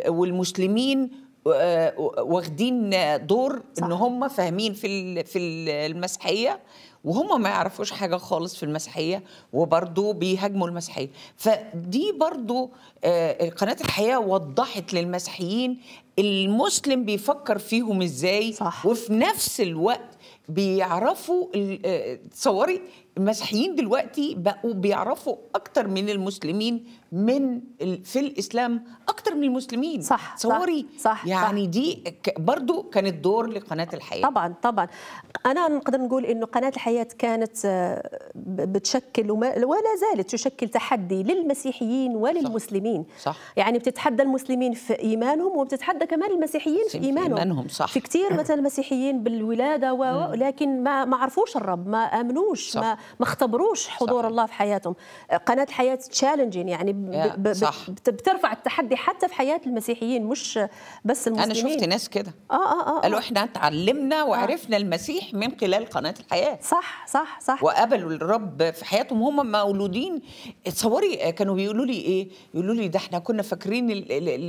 والمسلمين واخدين دور صح. ان هم فاهمين في في المسيحيه وهم ما يعرفوش حاجه خالص في المسيحيه وبرضه بيهاجموا المسيحيه فدي برضه آه، قناه الحياه وضحت للمسيحيين المسلم بيفكر فيهم ازاي صح. وفي نفس الوقت بيعرفوا تصوري آه، المسيحيين دلوقتي بقوا بيعرفوا اكتر من المسلمين من في الاسلام اكتر من المسلمين صح صوري صح, صح يعني صح دي برضو كانت دور لقناه الحياه طبعا طبعا انا نقدر نقول انه قناه الحياه كانت آه، بتشكل ولا زالت تشكل تحدي للمسيحيين وللمسلمين صح, صح يعني بتتحدى المسلمين في ايمانهم وبتتحدى كمان المسيحيين في ايمانهم, في إيمانهم صح في كثير مثلا المسيحيين بالولاده ولكن ما ما عرفوش الرب ما امنوش صح ما ما اختبروش حضور صح الله في حياتهم آه، قناه الحياه تشالنجين يعني صح. بترفع التحدي حتى في حياه المسيحيين مش بس المسلمين انا شفت ناس كده اه اه اه, آه. قالوا احنا اتعلمنا وعرفنا آه. المسيح من خلال قناه الحياه صح صح صح وقبلوا الرب في حياتهم هم مولودين تصوري آه، كانوا بيقولوا لي ايه يقولوا لي ده احنا كنا فاكرين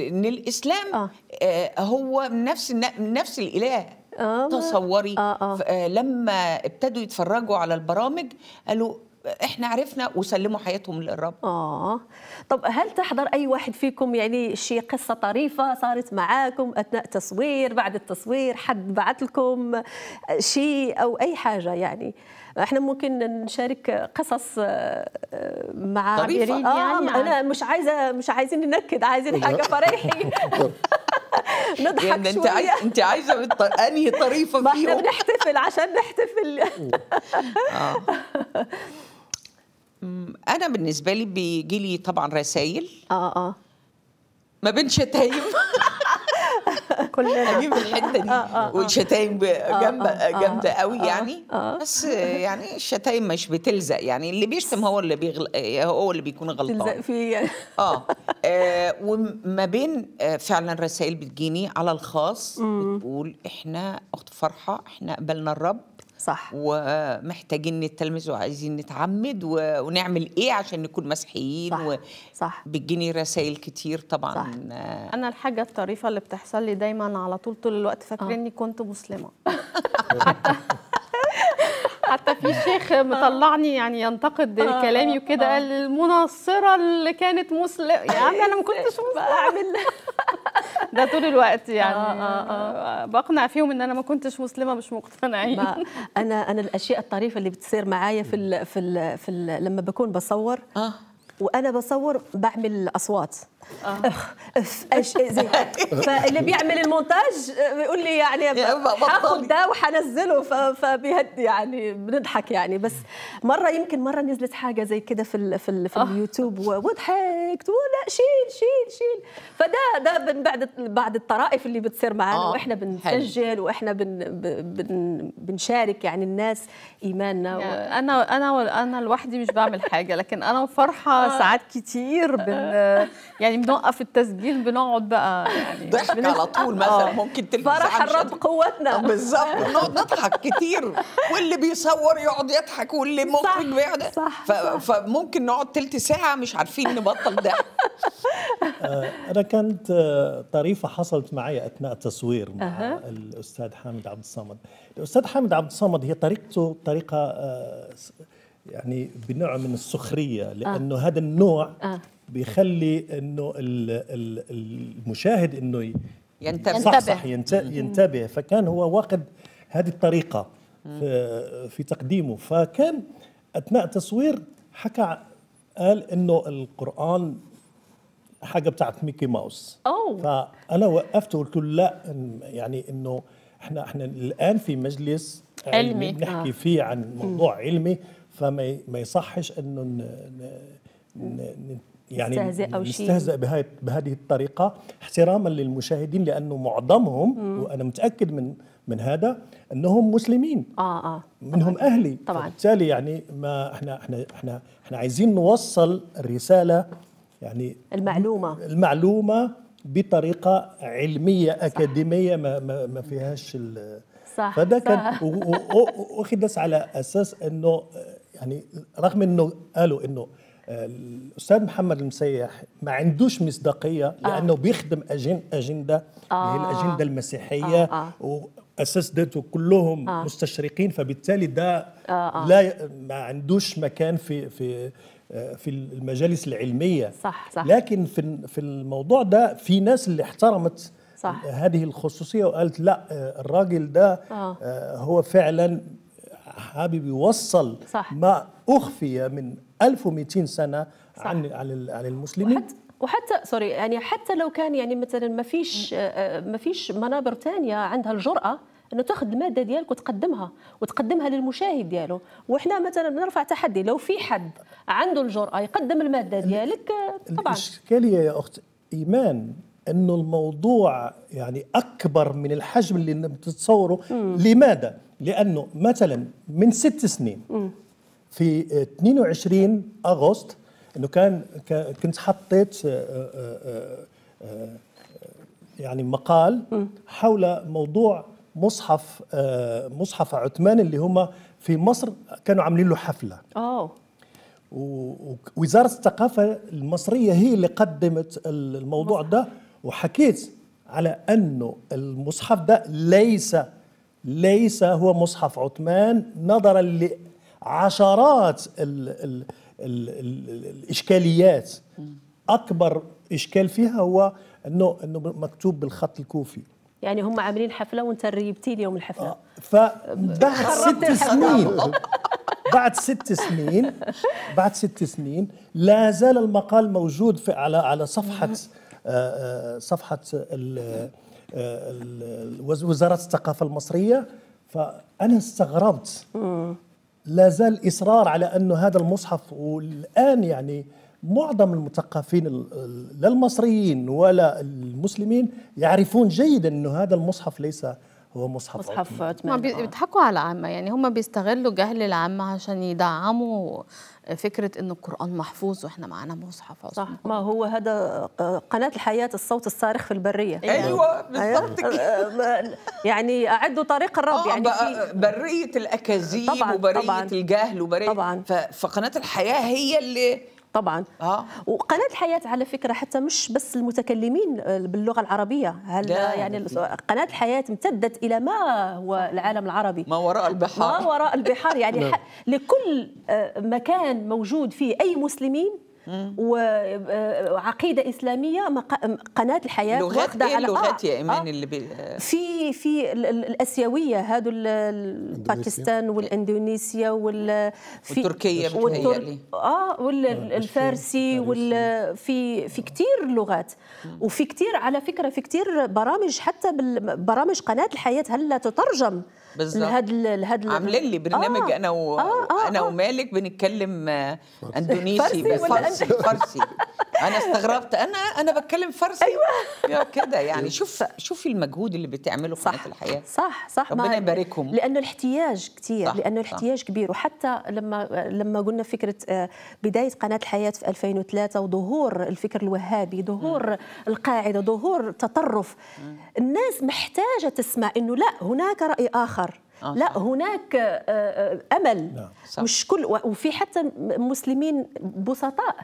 ان الاسلام آه. آه هو نفس نفس الاله آه تصوري آه آه. آه، لما ابتدوا يتفرجوا على البرامج قالوا احنا عرفنا وسلموا حياتهم للرب اه طب هل تحضر اي واحد فيكم يعني شي قصه طريفه صارت معاكم اثناء تصوير بعد التصوير حد بعث لكم شيء او اي حاجه يعني احنا ممكن نشارك قصص آه، مع طريفة. يعني آه يعني انا مش عايزه مش عايزين ننكد عايزين حاجه فريحي نضحك يعني انت عايز انت عايزه انهي طريفه فيهم احنا بنحتفل عشان نحتفل آه. انا بالنسبه لي بيجي لي طبعا رسائل اه اه ما بين شتايم كلنا اجيب الحته دي آه، آه، آه. والشتايم جامده جامده قوي يعني بس يعني الشتايم مش بتلزق يعني اللي بيشتم هو اللي بيغل... هو اللي بيكون غلطان بتلزق فيه يعني آه وما بين فعلا رسائل بتجيني على الخاص بتقول احنا اخت فرحه احنا قبلنا الرب صح ومحتاجين نتلمذ وعايزين نتعمد و... ونعمل ايه عشان نكون مسيحيين صح, و... صح. بتجيني رسائل كتير طبعا صح. انا الحاجه الطريفه اللي بتحصل لي دايما على طول طول الوقت فاكريني كنت مسلمه حتى في شيخ آه. مطلعني يعني ينتقد آه، كلامي آه، وكده قال المناصره اللي كانت مسلمه يا عم انا ما كنتش مسلمه ده طول الوقت يعني آه آه آه. بقنع فيهم ان انا ما كنتش مسلمه مش مقتنعين انا انا الاشياء الطريفه اللي بتصير معايا في الـ في الـ في الـ لما بكون بصور آه. وانا بصور بعمل اصوات اخ اف زي فاللي بيعمل المونتاج آه، بيقول لي يعني هاخد ده وحنزله فبيهد يعني بنضحك يعني بس مره يمكن مره نزلت حاجه زي كده في في, في آه. اليوتيوب وضحكت ولا شيل شيل شيل فده ده من بعد بعد الطرائف اللي بتصير معانا آه، واحنا بنسجل واحنا بن بن بنشارك يعني الناس ايماننا و... انا انا انا لوحدي مش بعمل حاجه لكن انا وفرحه ساعات كتير بن يعني يعني بنوقف التسجيل بنقعد بقى يعني ضحك على طول مثلا آه. ممكن تلبس فرح الرب قوتنا آه، بالظبط بنقعد نضحك كتير واللي بيصور يقعد يضحك واللي مخرج بيقعد صح, صح, فممكن نقعد تلت ساعه مش عارفين نبطل ضحك آه، انا كانت آه، طريفه حصلت معي اثناء تصوير مع أه. الاستاذ حامد عبد الصمد الاستاذ حامد عبد الصمد هي طريقته طريقه يعني بنوع من السخريه لانه آه. هذا النوع آه. بيخلي انه المشاهد انه ينتبه صح ينتبه فكان هو واخذ هذه الطريقه في تقديمه فكان اثناء التصوير حكى قال انه القران حاجه بتاعت ميكي ماوس أوه. فانا وقفت وقلت له لا يعني انه احنا احنا الان في مجلس علمي بنحكي آه. فيه عن موضوع علمي فما ما يصحش انه يعني يستهزئ أو شيء يستهزئ بهاي بهذه الطريقة احتراما للمشاهدين لأنه معظمهم مم. وأنا متأكد من من هذا أنهم مسلمين آه آه منهم طبعاً. أهلي طبعا بالتالي يعني ما احنا احنا احنا احنا عايزين نوصل الرسالة يعني المعلومة المعلومة بطريقة علمية صح. أكاديمية ما ما, ما فيهاش صح فده كان أخذ على أساس أنه يعني رغم أنه قالوا أنه الاستاذ محمد المسيح ما عندوش مصداقيه آه. لانه آه. بيخدم أجن اجنده آه. اللي هي آه. الاجنده المسيحيه آه. آه. ديته كلهم آه. مستشرقين فبالتالي ده آه. آه. لا ما عندوش مكان في في آه، في المجالس العلميه صح صح لكن في في الموضوع ده في ناس اللي احترمت صح. هذه الخصوصيه وقالت لا الراجل ده آه. هو فعلا حابب يوصل صح. ما أخفي من 1200 سنة صح. عن على المسلمين وحتى وحتى سوري يعني حتى لو كان يعني مثلا ما فيش ما فيش منابر ثانيه عندها الجرأه انه تاخذ الماده ديالك وتقدمها وتقدمها للمشاهد ديالو وحنا مثلا بنرفع تحدي لو في حد عنده الجرأه يقدم الماده ديالك طبعا الاشكاليه يا اخت ايمان انه الموضوع يعني اكبر من الحجم اللي بتتصوره لماذا؟ لانه مثلا من ست سنين في 22 اغسطس انه كان كنت حطيت آه، آه، آه، يعني مقال حول موضوع مصحف مصحف عثمان اللي هم في مصر كانوا عاملين له حفله اه ووزاره الثقافه المصريه هي اللي قدمت الموضوع ده وحكيت على أنه المصحف ده ليس ليس هو مصحف عثمان نظرا لعشرات الـ الـ الـ الـ الإشكاليات أكبر إشكال فيها هو أنه, أنه مكتوب بالخط الكوفي يعني هم عاملين حفله وانت ريبتي اليوم يوم الحفله آه، فبعد ست سنين بعد ست سنين بعد ست سنين لا زال المقال موجود في على على صفحه نعم. آه، آه، صفحه آه، وزاره الثقافه المصريه فانا استغربت لا زال اصرار على أن هذا المصحف والان يعني معظم المثقفين لا المصريين ولا المسلمين يعرفون جيدا أن هذا المصحف ليس هو مصحف مصحف عثمان آه. بيضحكوا على العامه يعني هم بيستغلوا جهل العامه عشان يدعموا فكره ان القران محفوظ واحنا معانا مصحف صح ما هو هذا قناه الحياه الصوت الصارخ في البريه إيه. أيوة،, ايوه بالضبط آه، آه، يعني اعدوا طريق الرب يعني في بريه الاكاذيب وبريه طبعًا الجهل وبريه طبعا فقناه الحياه هي اللي طبعا آه. وقناه الحياه على فكره حتى مش بس المتكلمين آه، باللغه العربيه هل يعني قناه الحياه امتدت الى ما هو العالم العربي ما وراء البحار ما وراء البحار يعني نعم. لكل آه، مكان موجود فيه اي مسلمين وعقيده اسلاميه قناه الحياه لغات ايه آه، لغات يا ايمان آه. اللي بي... في في الاسيويه هذو باكستان والاندونيسيا وال في والتركيه والتر... اه والفارسي آه، وال في في كثير لغات وفي كثير على فكره في كثير برامج حتى بال... برامج قناه الحياه هلا تترجم بالظبط لهاد لهاد عاملين لي برنامج آه انا و... آه آه, آه. انا ومالك بنتكلم آه، اندونيسي بس فارسي فارسي انا استغربت انا انا بتكلم فارسي ايوه كده يعني شوف شوفي المجهود اللي بتعمله في صح الحياه صح صح ربنا يباركهم لانه الاحتياج كثير لانه الاحتياج صح كبير وحتى لما لما قلنا فكره آه، بدايه قناه الحياه في 2003 وظهور الفكر الوهابي ظهور القاعده ظهور التطرف الناس محتاجه تسمع انه لا هناك راي اخر آه، لا هناك آه، آه، امل نعم. مش كل وفي حتى مسلمين بسطاء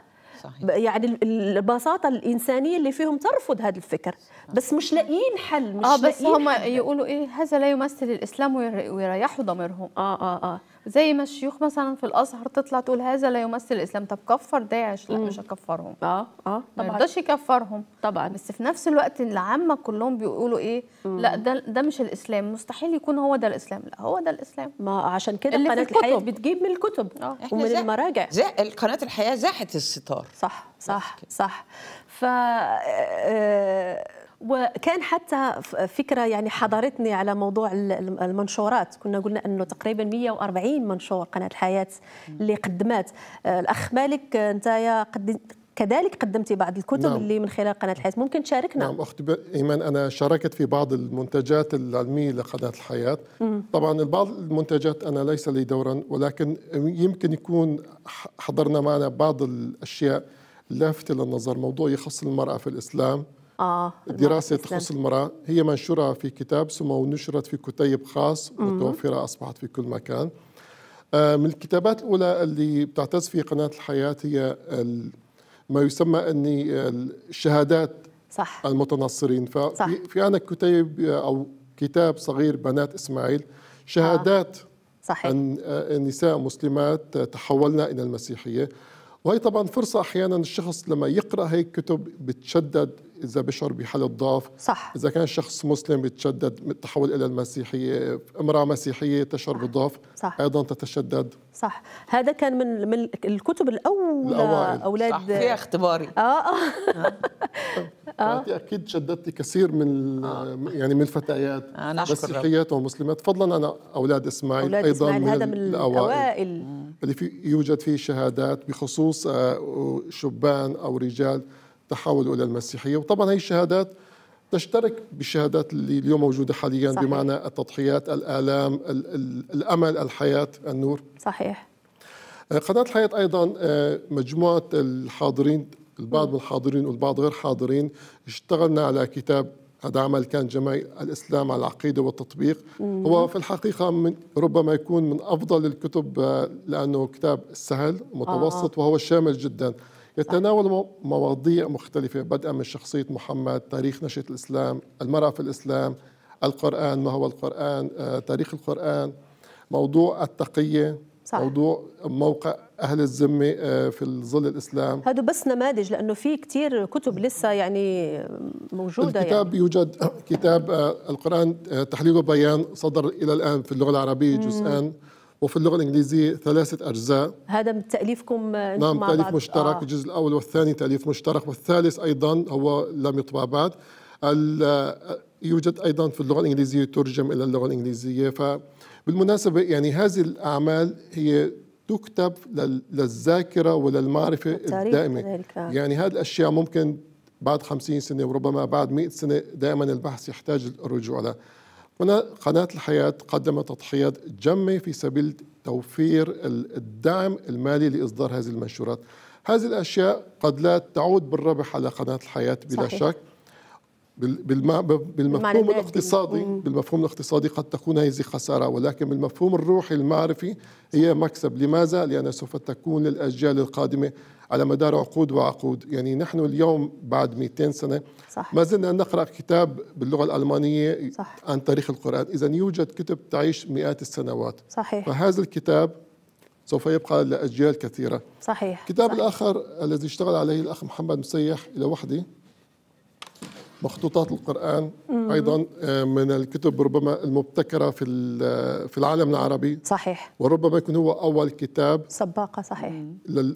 صحيح. يعني البساطة الإنسانية اللي فيهم ترفض هذا الفكر صحيح. بس مش لاقيين حل مش اه بس هم يقولوا إيه هذا لا يمثل الإسلام ويريحوا ضميرهم اه اه اه زي ما الشيوخ مثلا في الازهر تطلع تقول هذا لا يمثل الاسلام طب كفر داعش لا مش هكفرهم اه اه طبعا ما يكفرهم طبعا بس في نفس الوقت العامه كلهم بيقولوا ايه مم. لا ده ده مش الاسلام مستحيل يكون هو ده الاسلام لا هو ده الاسلام ما عشان كده قناه الحياه بتجيب من الكتب آه. ومن زي المراجع زي قناه الحياه زاحت الستار صح صح صح, صح. ف آه، آه، وكان حتى فكره يعني حضرتني على موضوع المنشورات كنا قلنا انه تقريبا 140 منشور قناه الحياه اللي قدمات آه، الاخ مالك آه، انت كذلك قدمتي بعض الكتب نعم. اللي من خلال قناه الحياه ممكن تشاركنا نعم اختي ايمان انا شاركت في بعض المنتجات العلميه لقناه الحياه مم. طبعا البعض المنتجات انا ليس لي دورا ولكن يمكن يكون حضرنا معنا بعض الاشياء لافته للنظر موضوع يخص المراه في الاسلام آه دراسة نعم، تخص المرأة هي منشورة في كتاب ثم نشرت في كتيب خاص متوفرة أصبحت في كل مكان آه، من الكتابات الأولى اللي بتعتز في قناة الحياة هي ما يسمى أني الشهادات صح المتنصرين ففي صح. في عندك كتيب أو كتاب صغير بنات إسماعيل شهادات آه. صحيح. عن آه، النساء مسلمات تحولنا إلى المسيحية وهي طبعا فرصة أحيانا الشخص لما يقرأ هيك كتب بتشدد اذا بشعر بحاله ضعف صح اذا كان شخص مسلم يتشدد تحول الى المسيحيه امراه مسيحيه تشعر بالضعف صح. ايضا تتشدد صح هذا كان من من الكتب الاولى اولاد صح. فيها اختباري اه اه, آه. اكيد شددت كثير من آه. يعني من الفتيات أنا آه، مسيحيات ومسلمات فضلا عن اولاد اسماعيل أولاد ايضا إسماعيل من هذا من الاوائل اللي في يوجد فيه شهادات بخصوص آه، شبان او رجال تحولوا الى المسيحيه وطبعا هي الشهادات تشترك بالشهادات اللي اليوم موجوده حاليا صحيح. بمعنى التضحيات الالام الـ الـ الامل الحياه النور صحيح آه، قناه الحياه ايضا آه، مجموعه الحاضرين البعض من الحاضرين والبعض غير حاضرين اشتغلنا على كتاب هذا عمل كان جمعي الاسلام على العقيده والتطبيق مم. هو في الحقيقه من ربما يكون من افضل الكتب آه، لانه كتاب سهل متوسط آه. وهو شامل جدا يتناول مواضيع مختلفة بدءا من شخصية محمد تاريخ نشأة الإسلام المرأة في الإسلام القرآن ما هو القرآن آه، تاريخ القرآن موضوع التقية صح. موضوع موقع اهل الذمه آه، في ظل الاسلام هذا بس نماذج لانه في كثير كتب لسه يعني موجوده يعني. الكتاب يعني. يوجد كتاب آه، القران تحليل وبيان صدر الى الان في اللغه العربيه جزءان وفي اللغه الانجليزيه ثلاثه اجزاء هذا من تاليفكم آه، نعم مع تاليف بعض. مشترك آه. الجزء الاول والثاني تاليف مشترك والثالث ايضا هو لم يطبع بعد آه، يوجد ايضا في اللغه الانجليزيه ترجم الى اللغه الانجليزيه فبالمناسبه يعني هذه الاعمال هي تكتب للذاكره وللمعرفه الدائمه آه. يعني هذه الاشياء ممكن بعد خمسين سنه وربما بعد مئة سنه دائما البحث يحتاج الرجوع لها هنا قناة الحياة قدمت تضحيات جمة في سبيل توفير الدعم المالي لإصدار هذه المنشورات هذه الأشياء قد لا تعود بالربح على قناة الحياة بلا صحيح. شك بالمفهوم الاقتصادي بالمفهوم الاقتصادي قد تكون هذه خسارة ولكن بالمفهوم الروحي المعرفي هي مكسب لماذا؟ لأنها سوف تكون للأجيال القادمة على مدار عقود وعقود يعني نحن اليوم بعد 200 سنة صح. ما زلنا نقرأ كتاب باللغة الألمانية صح. عن تاريخ القرآن إذا يوجد كتب تعيش مئات السنوات صحيح. فهذا الكتاب سوف يبقى لأجيال كثيرة صحيح الكتاب صحيح. الآخر الذي اشتغل عليه الأخ محمد مسيح إلى وحدي مخطوطات القرآن أيضا آه، من الكتب ربما المبتكرة في في العالم العربي صحيح وربما يكون هو أول كتاب سباقة صحيح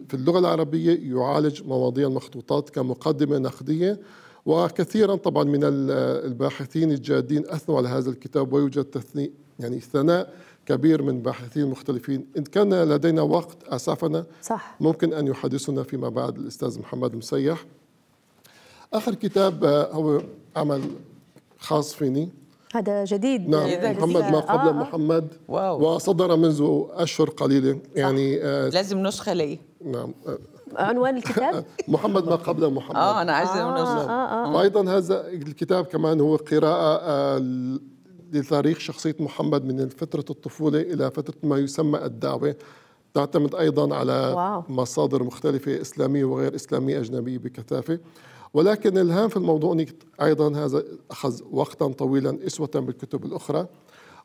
في اللغة العربية يعالج مواضيع المخطوطات كمقدمة نقدية وكثيرا طبعا من الباحثين الجادين أثنوا على هذا الكتاب ويوجد تثني يعني ثناء كبير من باحثين مختلفين إن كان لدينا وقت أسفنا صح. ممكن أن يحدثنا فيما بعد الأستاذ محمد مسيح اخر كتاب آه، هو عمل خاص فيني هذا جديد نعم محمد ما قبل آه محمد واو. وصدر منذ اشهر قليله يعني آه. لازم نسخه لي نعم عنوان الكتاب محمد ما قبل محمد اه انا عايز آه نسخه آه آه. نعم. وايضا هذا الكتاب كمان هو قراءه آه لتاريخ شخصيه محمد من فتره الطفوله الى فتره ما يسمى الدعوه تعتمد ايضا على واو. مصادر مختلفه اسلاميه وغير اسلاميه اجنبيه بكثافه ولكن الهام في الموضوع أيضا هذا أخذ وقتا طويلا إسوة بالكتب الأخرى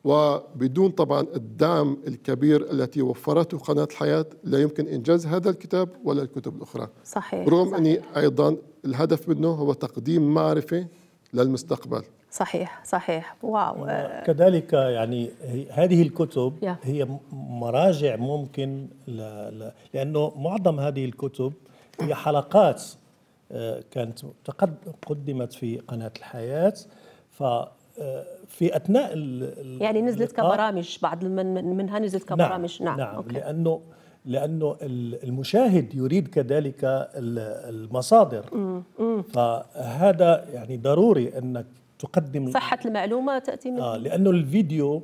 وبدون طبعا الدعم الكبير التي وفرته قناة الحياة لا يمكن إنجاز هذا الكتاب ولا الكتب الأخرى صحيح رغم صحيح. أني أيضا الهدف منه هو تقديم معرفة للمستقبل صحيح صحيح واو آه، كذلك يعني هذه الكتب yeah. هي مراجع ممكن ل... ل... لأنه معظم هذه الكتب هي حلقات كانت قدمت في قناة الحياة ف في اثناء يعني نزلت كبرامج بعض من منها نزلت نعم، كبرامج نعم, نعم. أوكي. لانه لانه المشاهد يريد كذلك المصادر مم. فهذا يعني ضروري انك تقدم صحه المعلومه تاتي من آه لانه الفيديو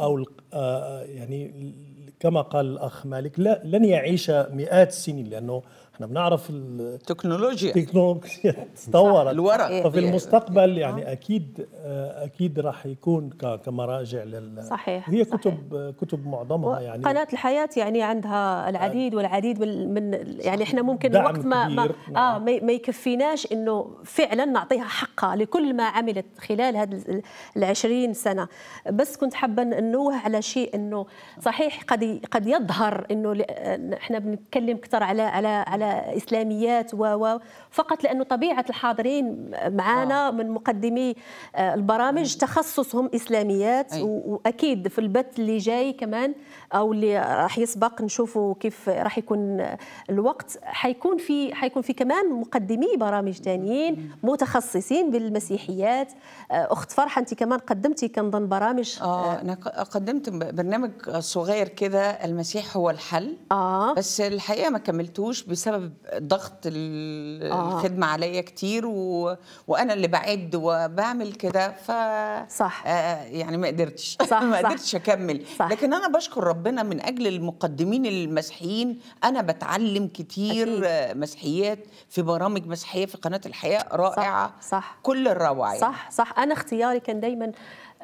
او آه يعني كما قال الاخ مالك لا لن يعيش مئات السنين لانه احنا بنعرف التكنولوجيا التكنولوجيا تطورت الورق إيه. ففي إيه. المستقبل إيه. يعني آه. اكيد آه، اكيد راح يكون كمراجع لل صحيح وهي كتب صحيح. كتب معظمها يعني قناه الحياه يعني عندها العديد آه. والعديد من يعني احنا ممكن الوقت ما ما, آه نعم. ما يكفيناش انه فعلا نعطيها حقها لكل ما عملت خلال هذه ال 20 سنه بس كنت حابه انوه على شيء انه صحيح قد قد يظهر انه احنا بنتكلم اكثر على على على اسلاميات و فقط لانه طبيعه الحاضرين معانا آه. من مقدمي آه، البرامج آه. تخصصهم اسلاميات أي. واكيد في البث اللي جاي كمان او اللي راح يسبق نشوفوا كيف راح يكون الوقت حيكون في حيكون في كمان مقدمي برامج ثانيين متخصصين بالمسيحيات آه، اخت فرحه انت كمان قدمتي كنظن برامج اه انا قدمت برنامج صغير كده المسيح هو الحل اه بس الحقيقه ما كملتوش بسبب بسبب ضغط آه. الخدمه آه. عليا كتير و... وانا اللي بعد وبعمل كده ف صح آه, آه، يعني ما قدرتش صح ما قدرتش اكمل صح. لكن انا بشكر ربنا من اجل المقدمين المسيحيين انا بتعلم كتير أكيد. مسيحيات في برامج مسيحيه في قناه الحياه رائعه صح, صح. كل الروعه يعني. صح صح انا اختياري كان دايما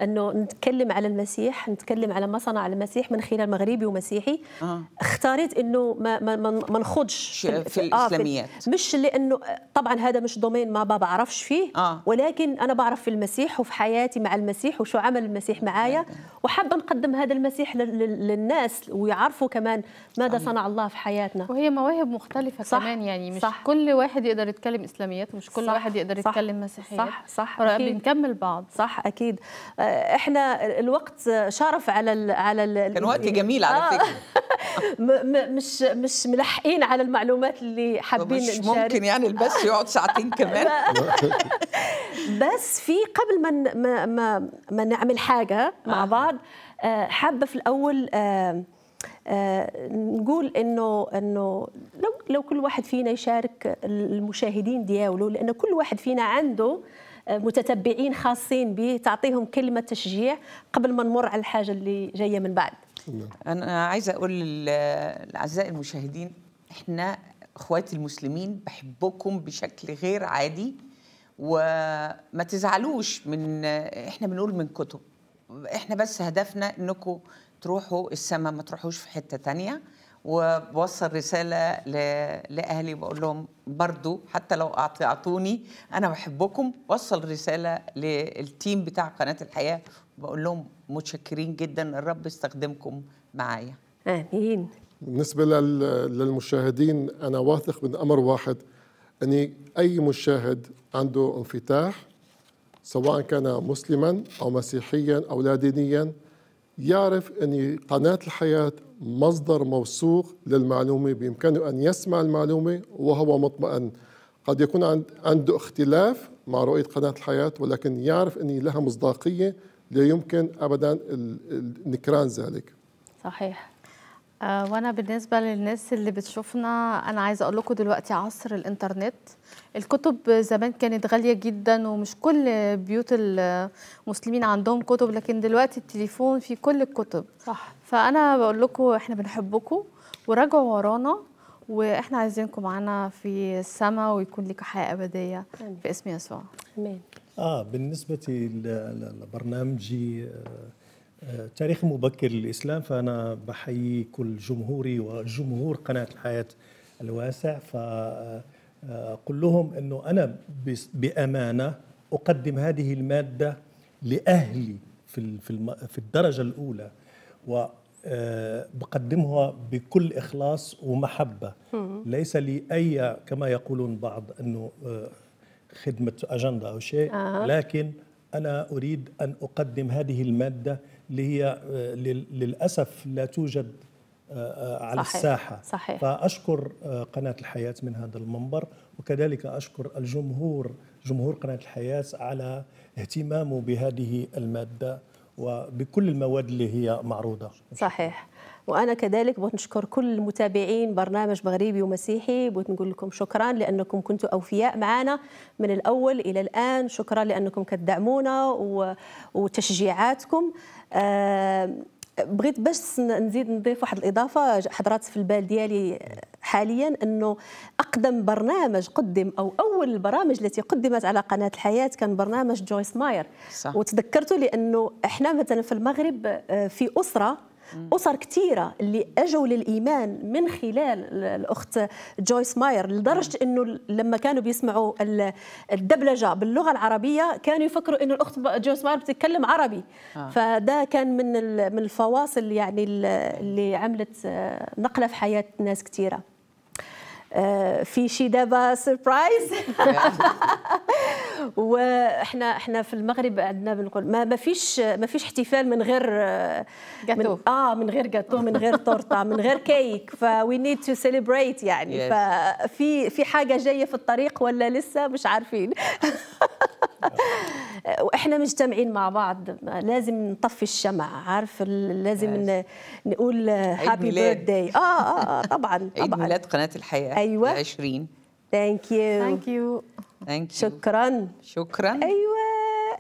انه نتكلم على المسيح نتكلم على ما صنع المسيح من خلال مغربي ومسيحي آه. اختاريت انه ما ما ما نخضش في, في الاسلاميات آه في مش لانه طبعا هذا مش دومين ما بعرفش فيه آه. ولكن انا بعرف في المسيح وفي حياتي مع المسيح وشو عمل المسيح معايا آه. نعم. وحابه نقدم هذا المسيح للناس ويعرفوا كمان ماذا آه. صنع الله في حياتنا وهي مواهب مختلفه صح كمان يعني مش صح كل واحد يقدر يتكلم اسلاميات ومش كل صح واحد يقدر صح يتكلم مسيحيات صح صح بنكمل بعض صح اكيد آه، احنا الوقت شرف على الـ على الـ كان وقت جميل على آه فكره مش مش ملحقين على المعلومات اللي حابين مش نشارك. ممكن يعني البث يقعد ساعتين كمان بس في قبل ما ما ما, ما نعمل حاجه مع آه. بعض آه، حابه في الاول نقول انه انه لو لو كل واحد فينا يشارك المشاهدين دياوله لان كل واحد فينا عنده متتبعين خاصين به تعطيهم كلمه تشجيع قبل ما نمر على الحاجه اللي جايه من بعد انا عايزه اقول للاعزاء المشاهدين احنا اخواتي المسلمين بحبكم بشكل غير عادي وما تزعلوش من احنا بنقول من كتب احنا بس هدفنا انكم تروحوا السماء ما تروحوش في حته تانية وبوصل رسالة لأهلي بقول لهم برضو حتى لو أعطوني أنا بحبكم وصل رسالة للتيم بتاع قناة الحياة بقول لهم متشكرين جدا الرب استخدمكم معايا آمين بالنسبة للمشاهدين أنا واثق من أمر واحد أن أي مشاهد عنده انفتاح سواء كان مسلما أو مسيحيا أو لا دينيا يعرف أن قناة الحياة مصدر موثوق للمعلومة بإمكانه أن يسمع المعلومة وهو مطمئن قد يكون عنده اختلاف مع رؤية قناة الحياة ولكن يعرف أن لها مصداقية لا يمكن أبدا نكران ذلك صحيح آه، وانا بالنسبه للناس اللي بتشوفنا انا عايزه اقول لكم دلوقتي عصر الانترنت الكتب زمان كانت غاليه جدا ومش كل بيوت المسلمين عندهم كتب لكن دلوقتي التليفون فيه كل الكتب صح فانا بقول لكم احنا بنحبكم وراجعوا ورانا واحنا عايزينكم معانا في السماء ويكون لك حياه ابديه في اسم يسوع امين اه بالنسبه لبرنامجي آه، آه، تاريخ مبكر للاسلام فانا بحيي كل جمهوري وجمهور قناه الحياه الواسع ف آه، اقول لهم انه انا بامانه اقدم هذه الماده لاهلي في في الدرجه الاولى آه، بقدمها بكل إخلاص ومحبة ليس لي أي كما يقولون بعض أنه آه، خدمة أجندة أو شيء آه. لكن أنا أريد أن أقدم هذه المادة اللي هي للأسف لا توجد على صحيح. الساحة صحيح. فأشكر قناة الحياة من هذا المنبر وكذلك أشكر الجمهور جمهور قناة الحياة على اهتمامه بهذه المادة وبكل المواد اللي هي معروضه صحيح وانا كذلك بغيت نشكر كل متابعين برنامج مغربي ومسيحي بغيت نقول لكم شكرا لانكم كنتوا اوفياء معنا من الاول الى الان شكرا لانكم كتدعمونا وتشجيعاتكم آه بغيت باش نزيد نضيف واحد الاضافه حضرات في البال ديالي حاليا انه اقدم برنامج قدم او اول البرامج التي قدمت على قناه الحياه كان برنامج جويس ماير صح. وتذكرته لانه احنا مثلا في المغرب آه، في اسره اسر كثيره اللي اجوا للايمان من خلال الاخت جويس ماير لدرجه انه لما كانوا بيسمعوا الدبلجه باللغه العربيه كانوا يفكروا انه الاخت جويس ماير بتتكلم عربي آه. فده كان من من الفواصل يعني اللي عملت آه، نقله في حياه ناس كثيره آه، في شي دابا سربرايز واحنا احنا في المغرب عندنا بنقول ما, فيش ما فيش احتفال من غير آه، جاتو من اه من غير جاتو من غير تورته من غير كيك فوي نيد تو سيليبريت يعني yes. ففي في حاجه جايه في الطريق ولا لسه مش عارفين واحنا مجتمعين مع بعض لازم نطفي الشمع عارف لازم نقول هابي بيرث داي اه اه طبعا طبعا عيد ميلاد قناه الحياه أيوة. 20 ثانك يو ثانك يو ثانك يو شكرا شكرا ايوه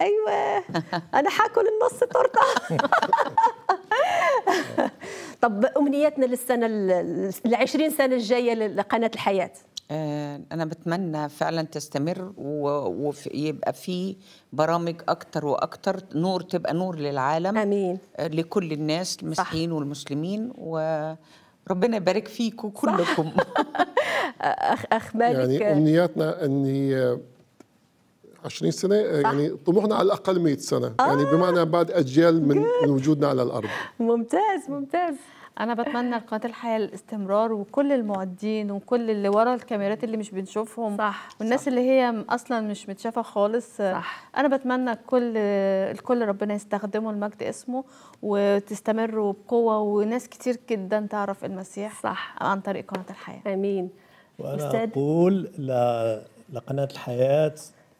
ايوه انا حاكل النص تورته طب امنياتنا للسنه ال 20 سنه الجايه لقناه الحياه آه، انا بتمنى فعلا تستمر ويبقى في برامج اكتر واكتر نور تبقى نور للعالم امين آه، لكل الناس المسيحيين والمسلمين و ربنا يبارك فيكم كلكم اخ اخ مالك يعني امنياتنا اني 20 سنه يعني طموحنا على الاقل 100 سنه يعني آه يعني بمعنى بعد اجيال من, من وجودنا على الارض ممتاز ممتاز انا بتمنى لقناه الحياه الاستمرار وكل المعدين وكل اللي ورا الكاميرات اللي مش بنشوفهم صح والناس صح. اللي هي اصلا مش متشافه خالص صح انا بتمنى كل الكل ربنا يستخدمه المجد اسمه وتستمروا بقوه وناس كتير جدا تعرف المسيح صح عن طريق قناه الحياه امين وانا أستاذ. اقول ل... لقناه الحياه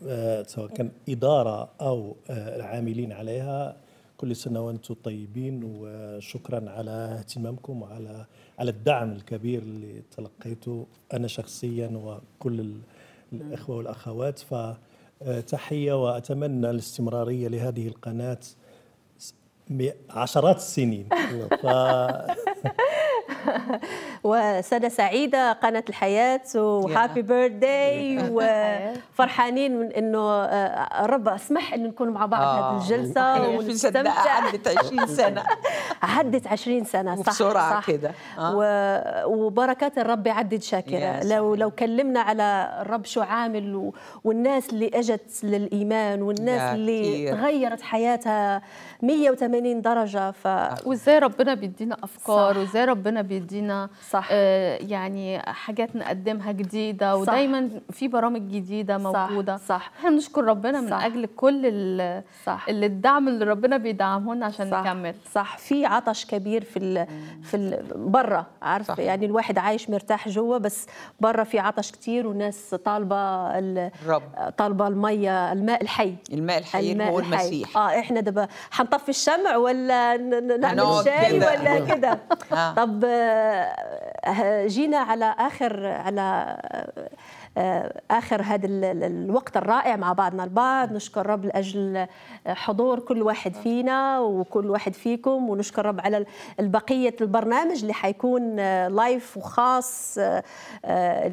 آه، سواء كان إدارة أو آه، العاملين عليها كل سنه وانتم طيبين وشكرا على اهتمامكم وعلى على الدعم الكبير اللي تلقيته انا شخصيا وكل الاخوه والاخوات فتحيه واتمنى الاستمراريه لهذه القناه عشرات السنين ف... وسنه سعيده قناه الحياه وهابي بيرثداي وفرحانين من انه الرب آه، اسمح ان نكون مع بعض هذه آه. الجلسه ونستمتع عدت 20 سنه عدت 20 سنه صح بسرعه كده آه. وبركات الرب عدد شاكره لو لو كلمنا على الرب شو عامل والناس اللي اجت للايمان والناس اللي تغيرت حياتها 180 درجه ف وازاي ربنا بيدينا افكار وازاي ربنا بيدينا صح. آه، يعني حاجات نقدمها جديده ودايما في برامج جديده موجوده صح, صح. احنا بنشكر ربنا من صح. اجل كل ال... صح. اللي الدعم اللي ربنا بيدعمه لنا عشان صح. نكمل صح في عطش كبير في الـ في بره عارف صح. يعني الواحد عايش مرتاح جوه بس بره في عطش كتير وناس طالبه الرب طالبه الميه الماء الحي الماء الحي الماء هو الحي. المسيح اه احنا دابا هنطفي الشمع ولا نعمل شاي ولا كده طب آه، جينا على اخر على آه، اخر هذا الوقت الرائع مع بعضنا البعض نشكر رب لاجل آه، حضور كل واحد فينا وكل واحد فيكم ونشكر رب على البقيه البرنامج اللي حيكون لايف آه، وخاص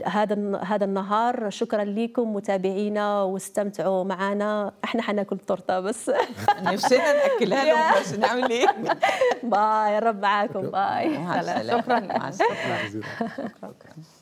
هذا هذا النهار شكرا لكم متابعينا واستمتعوا معنا احنا حناكل التورته بس نفسنا ناكلها لهم بس نعمل ايه باي رب معاكم باي شكرا مع السلامه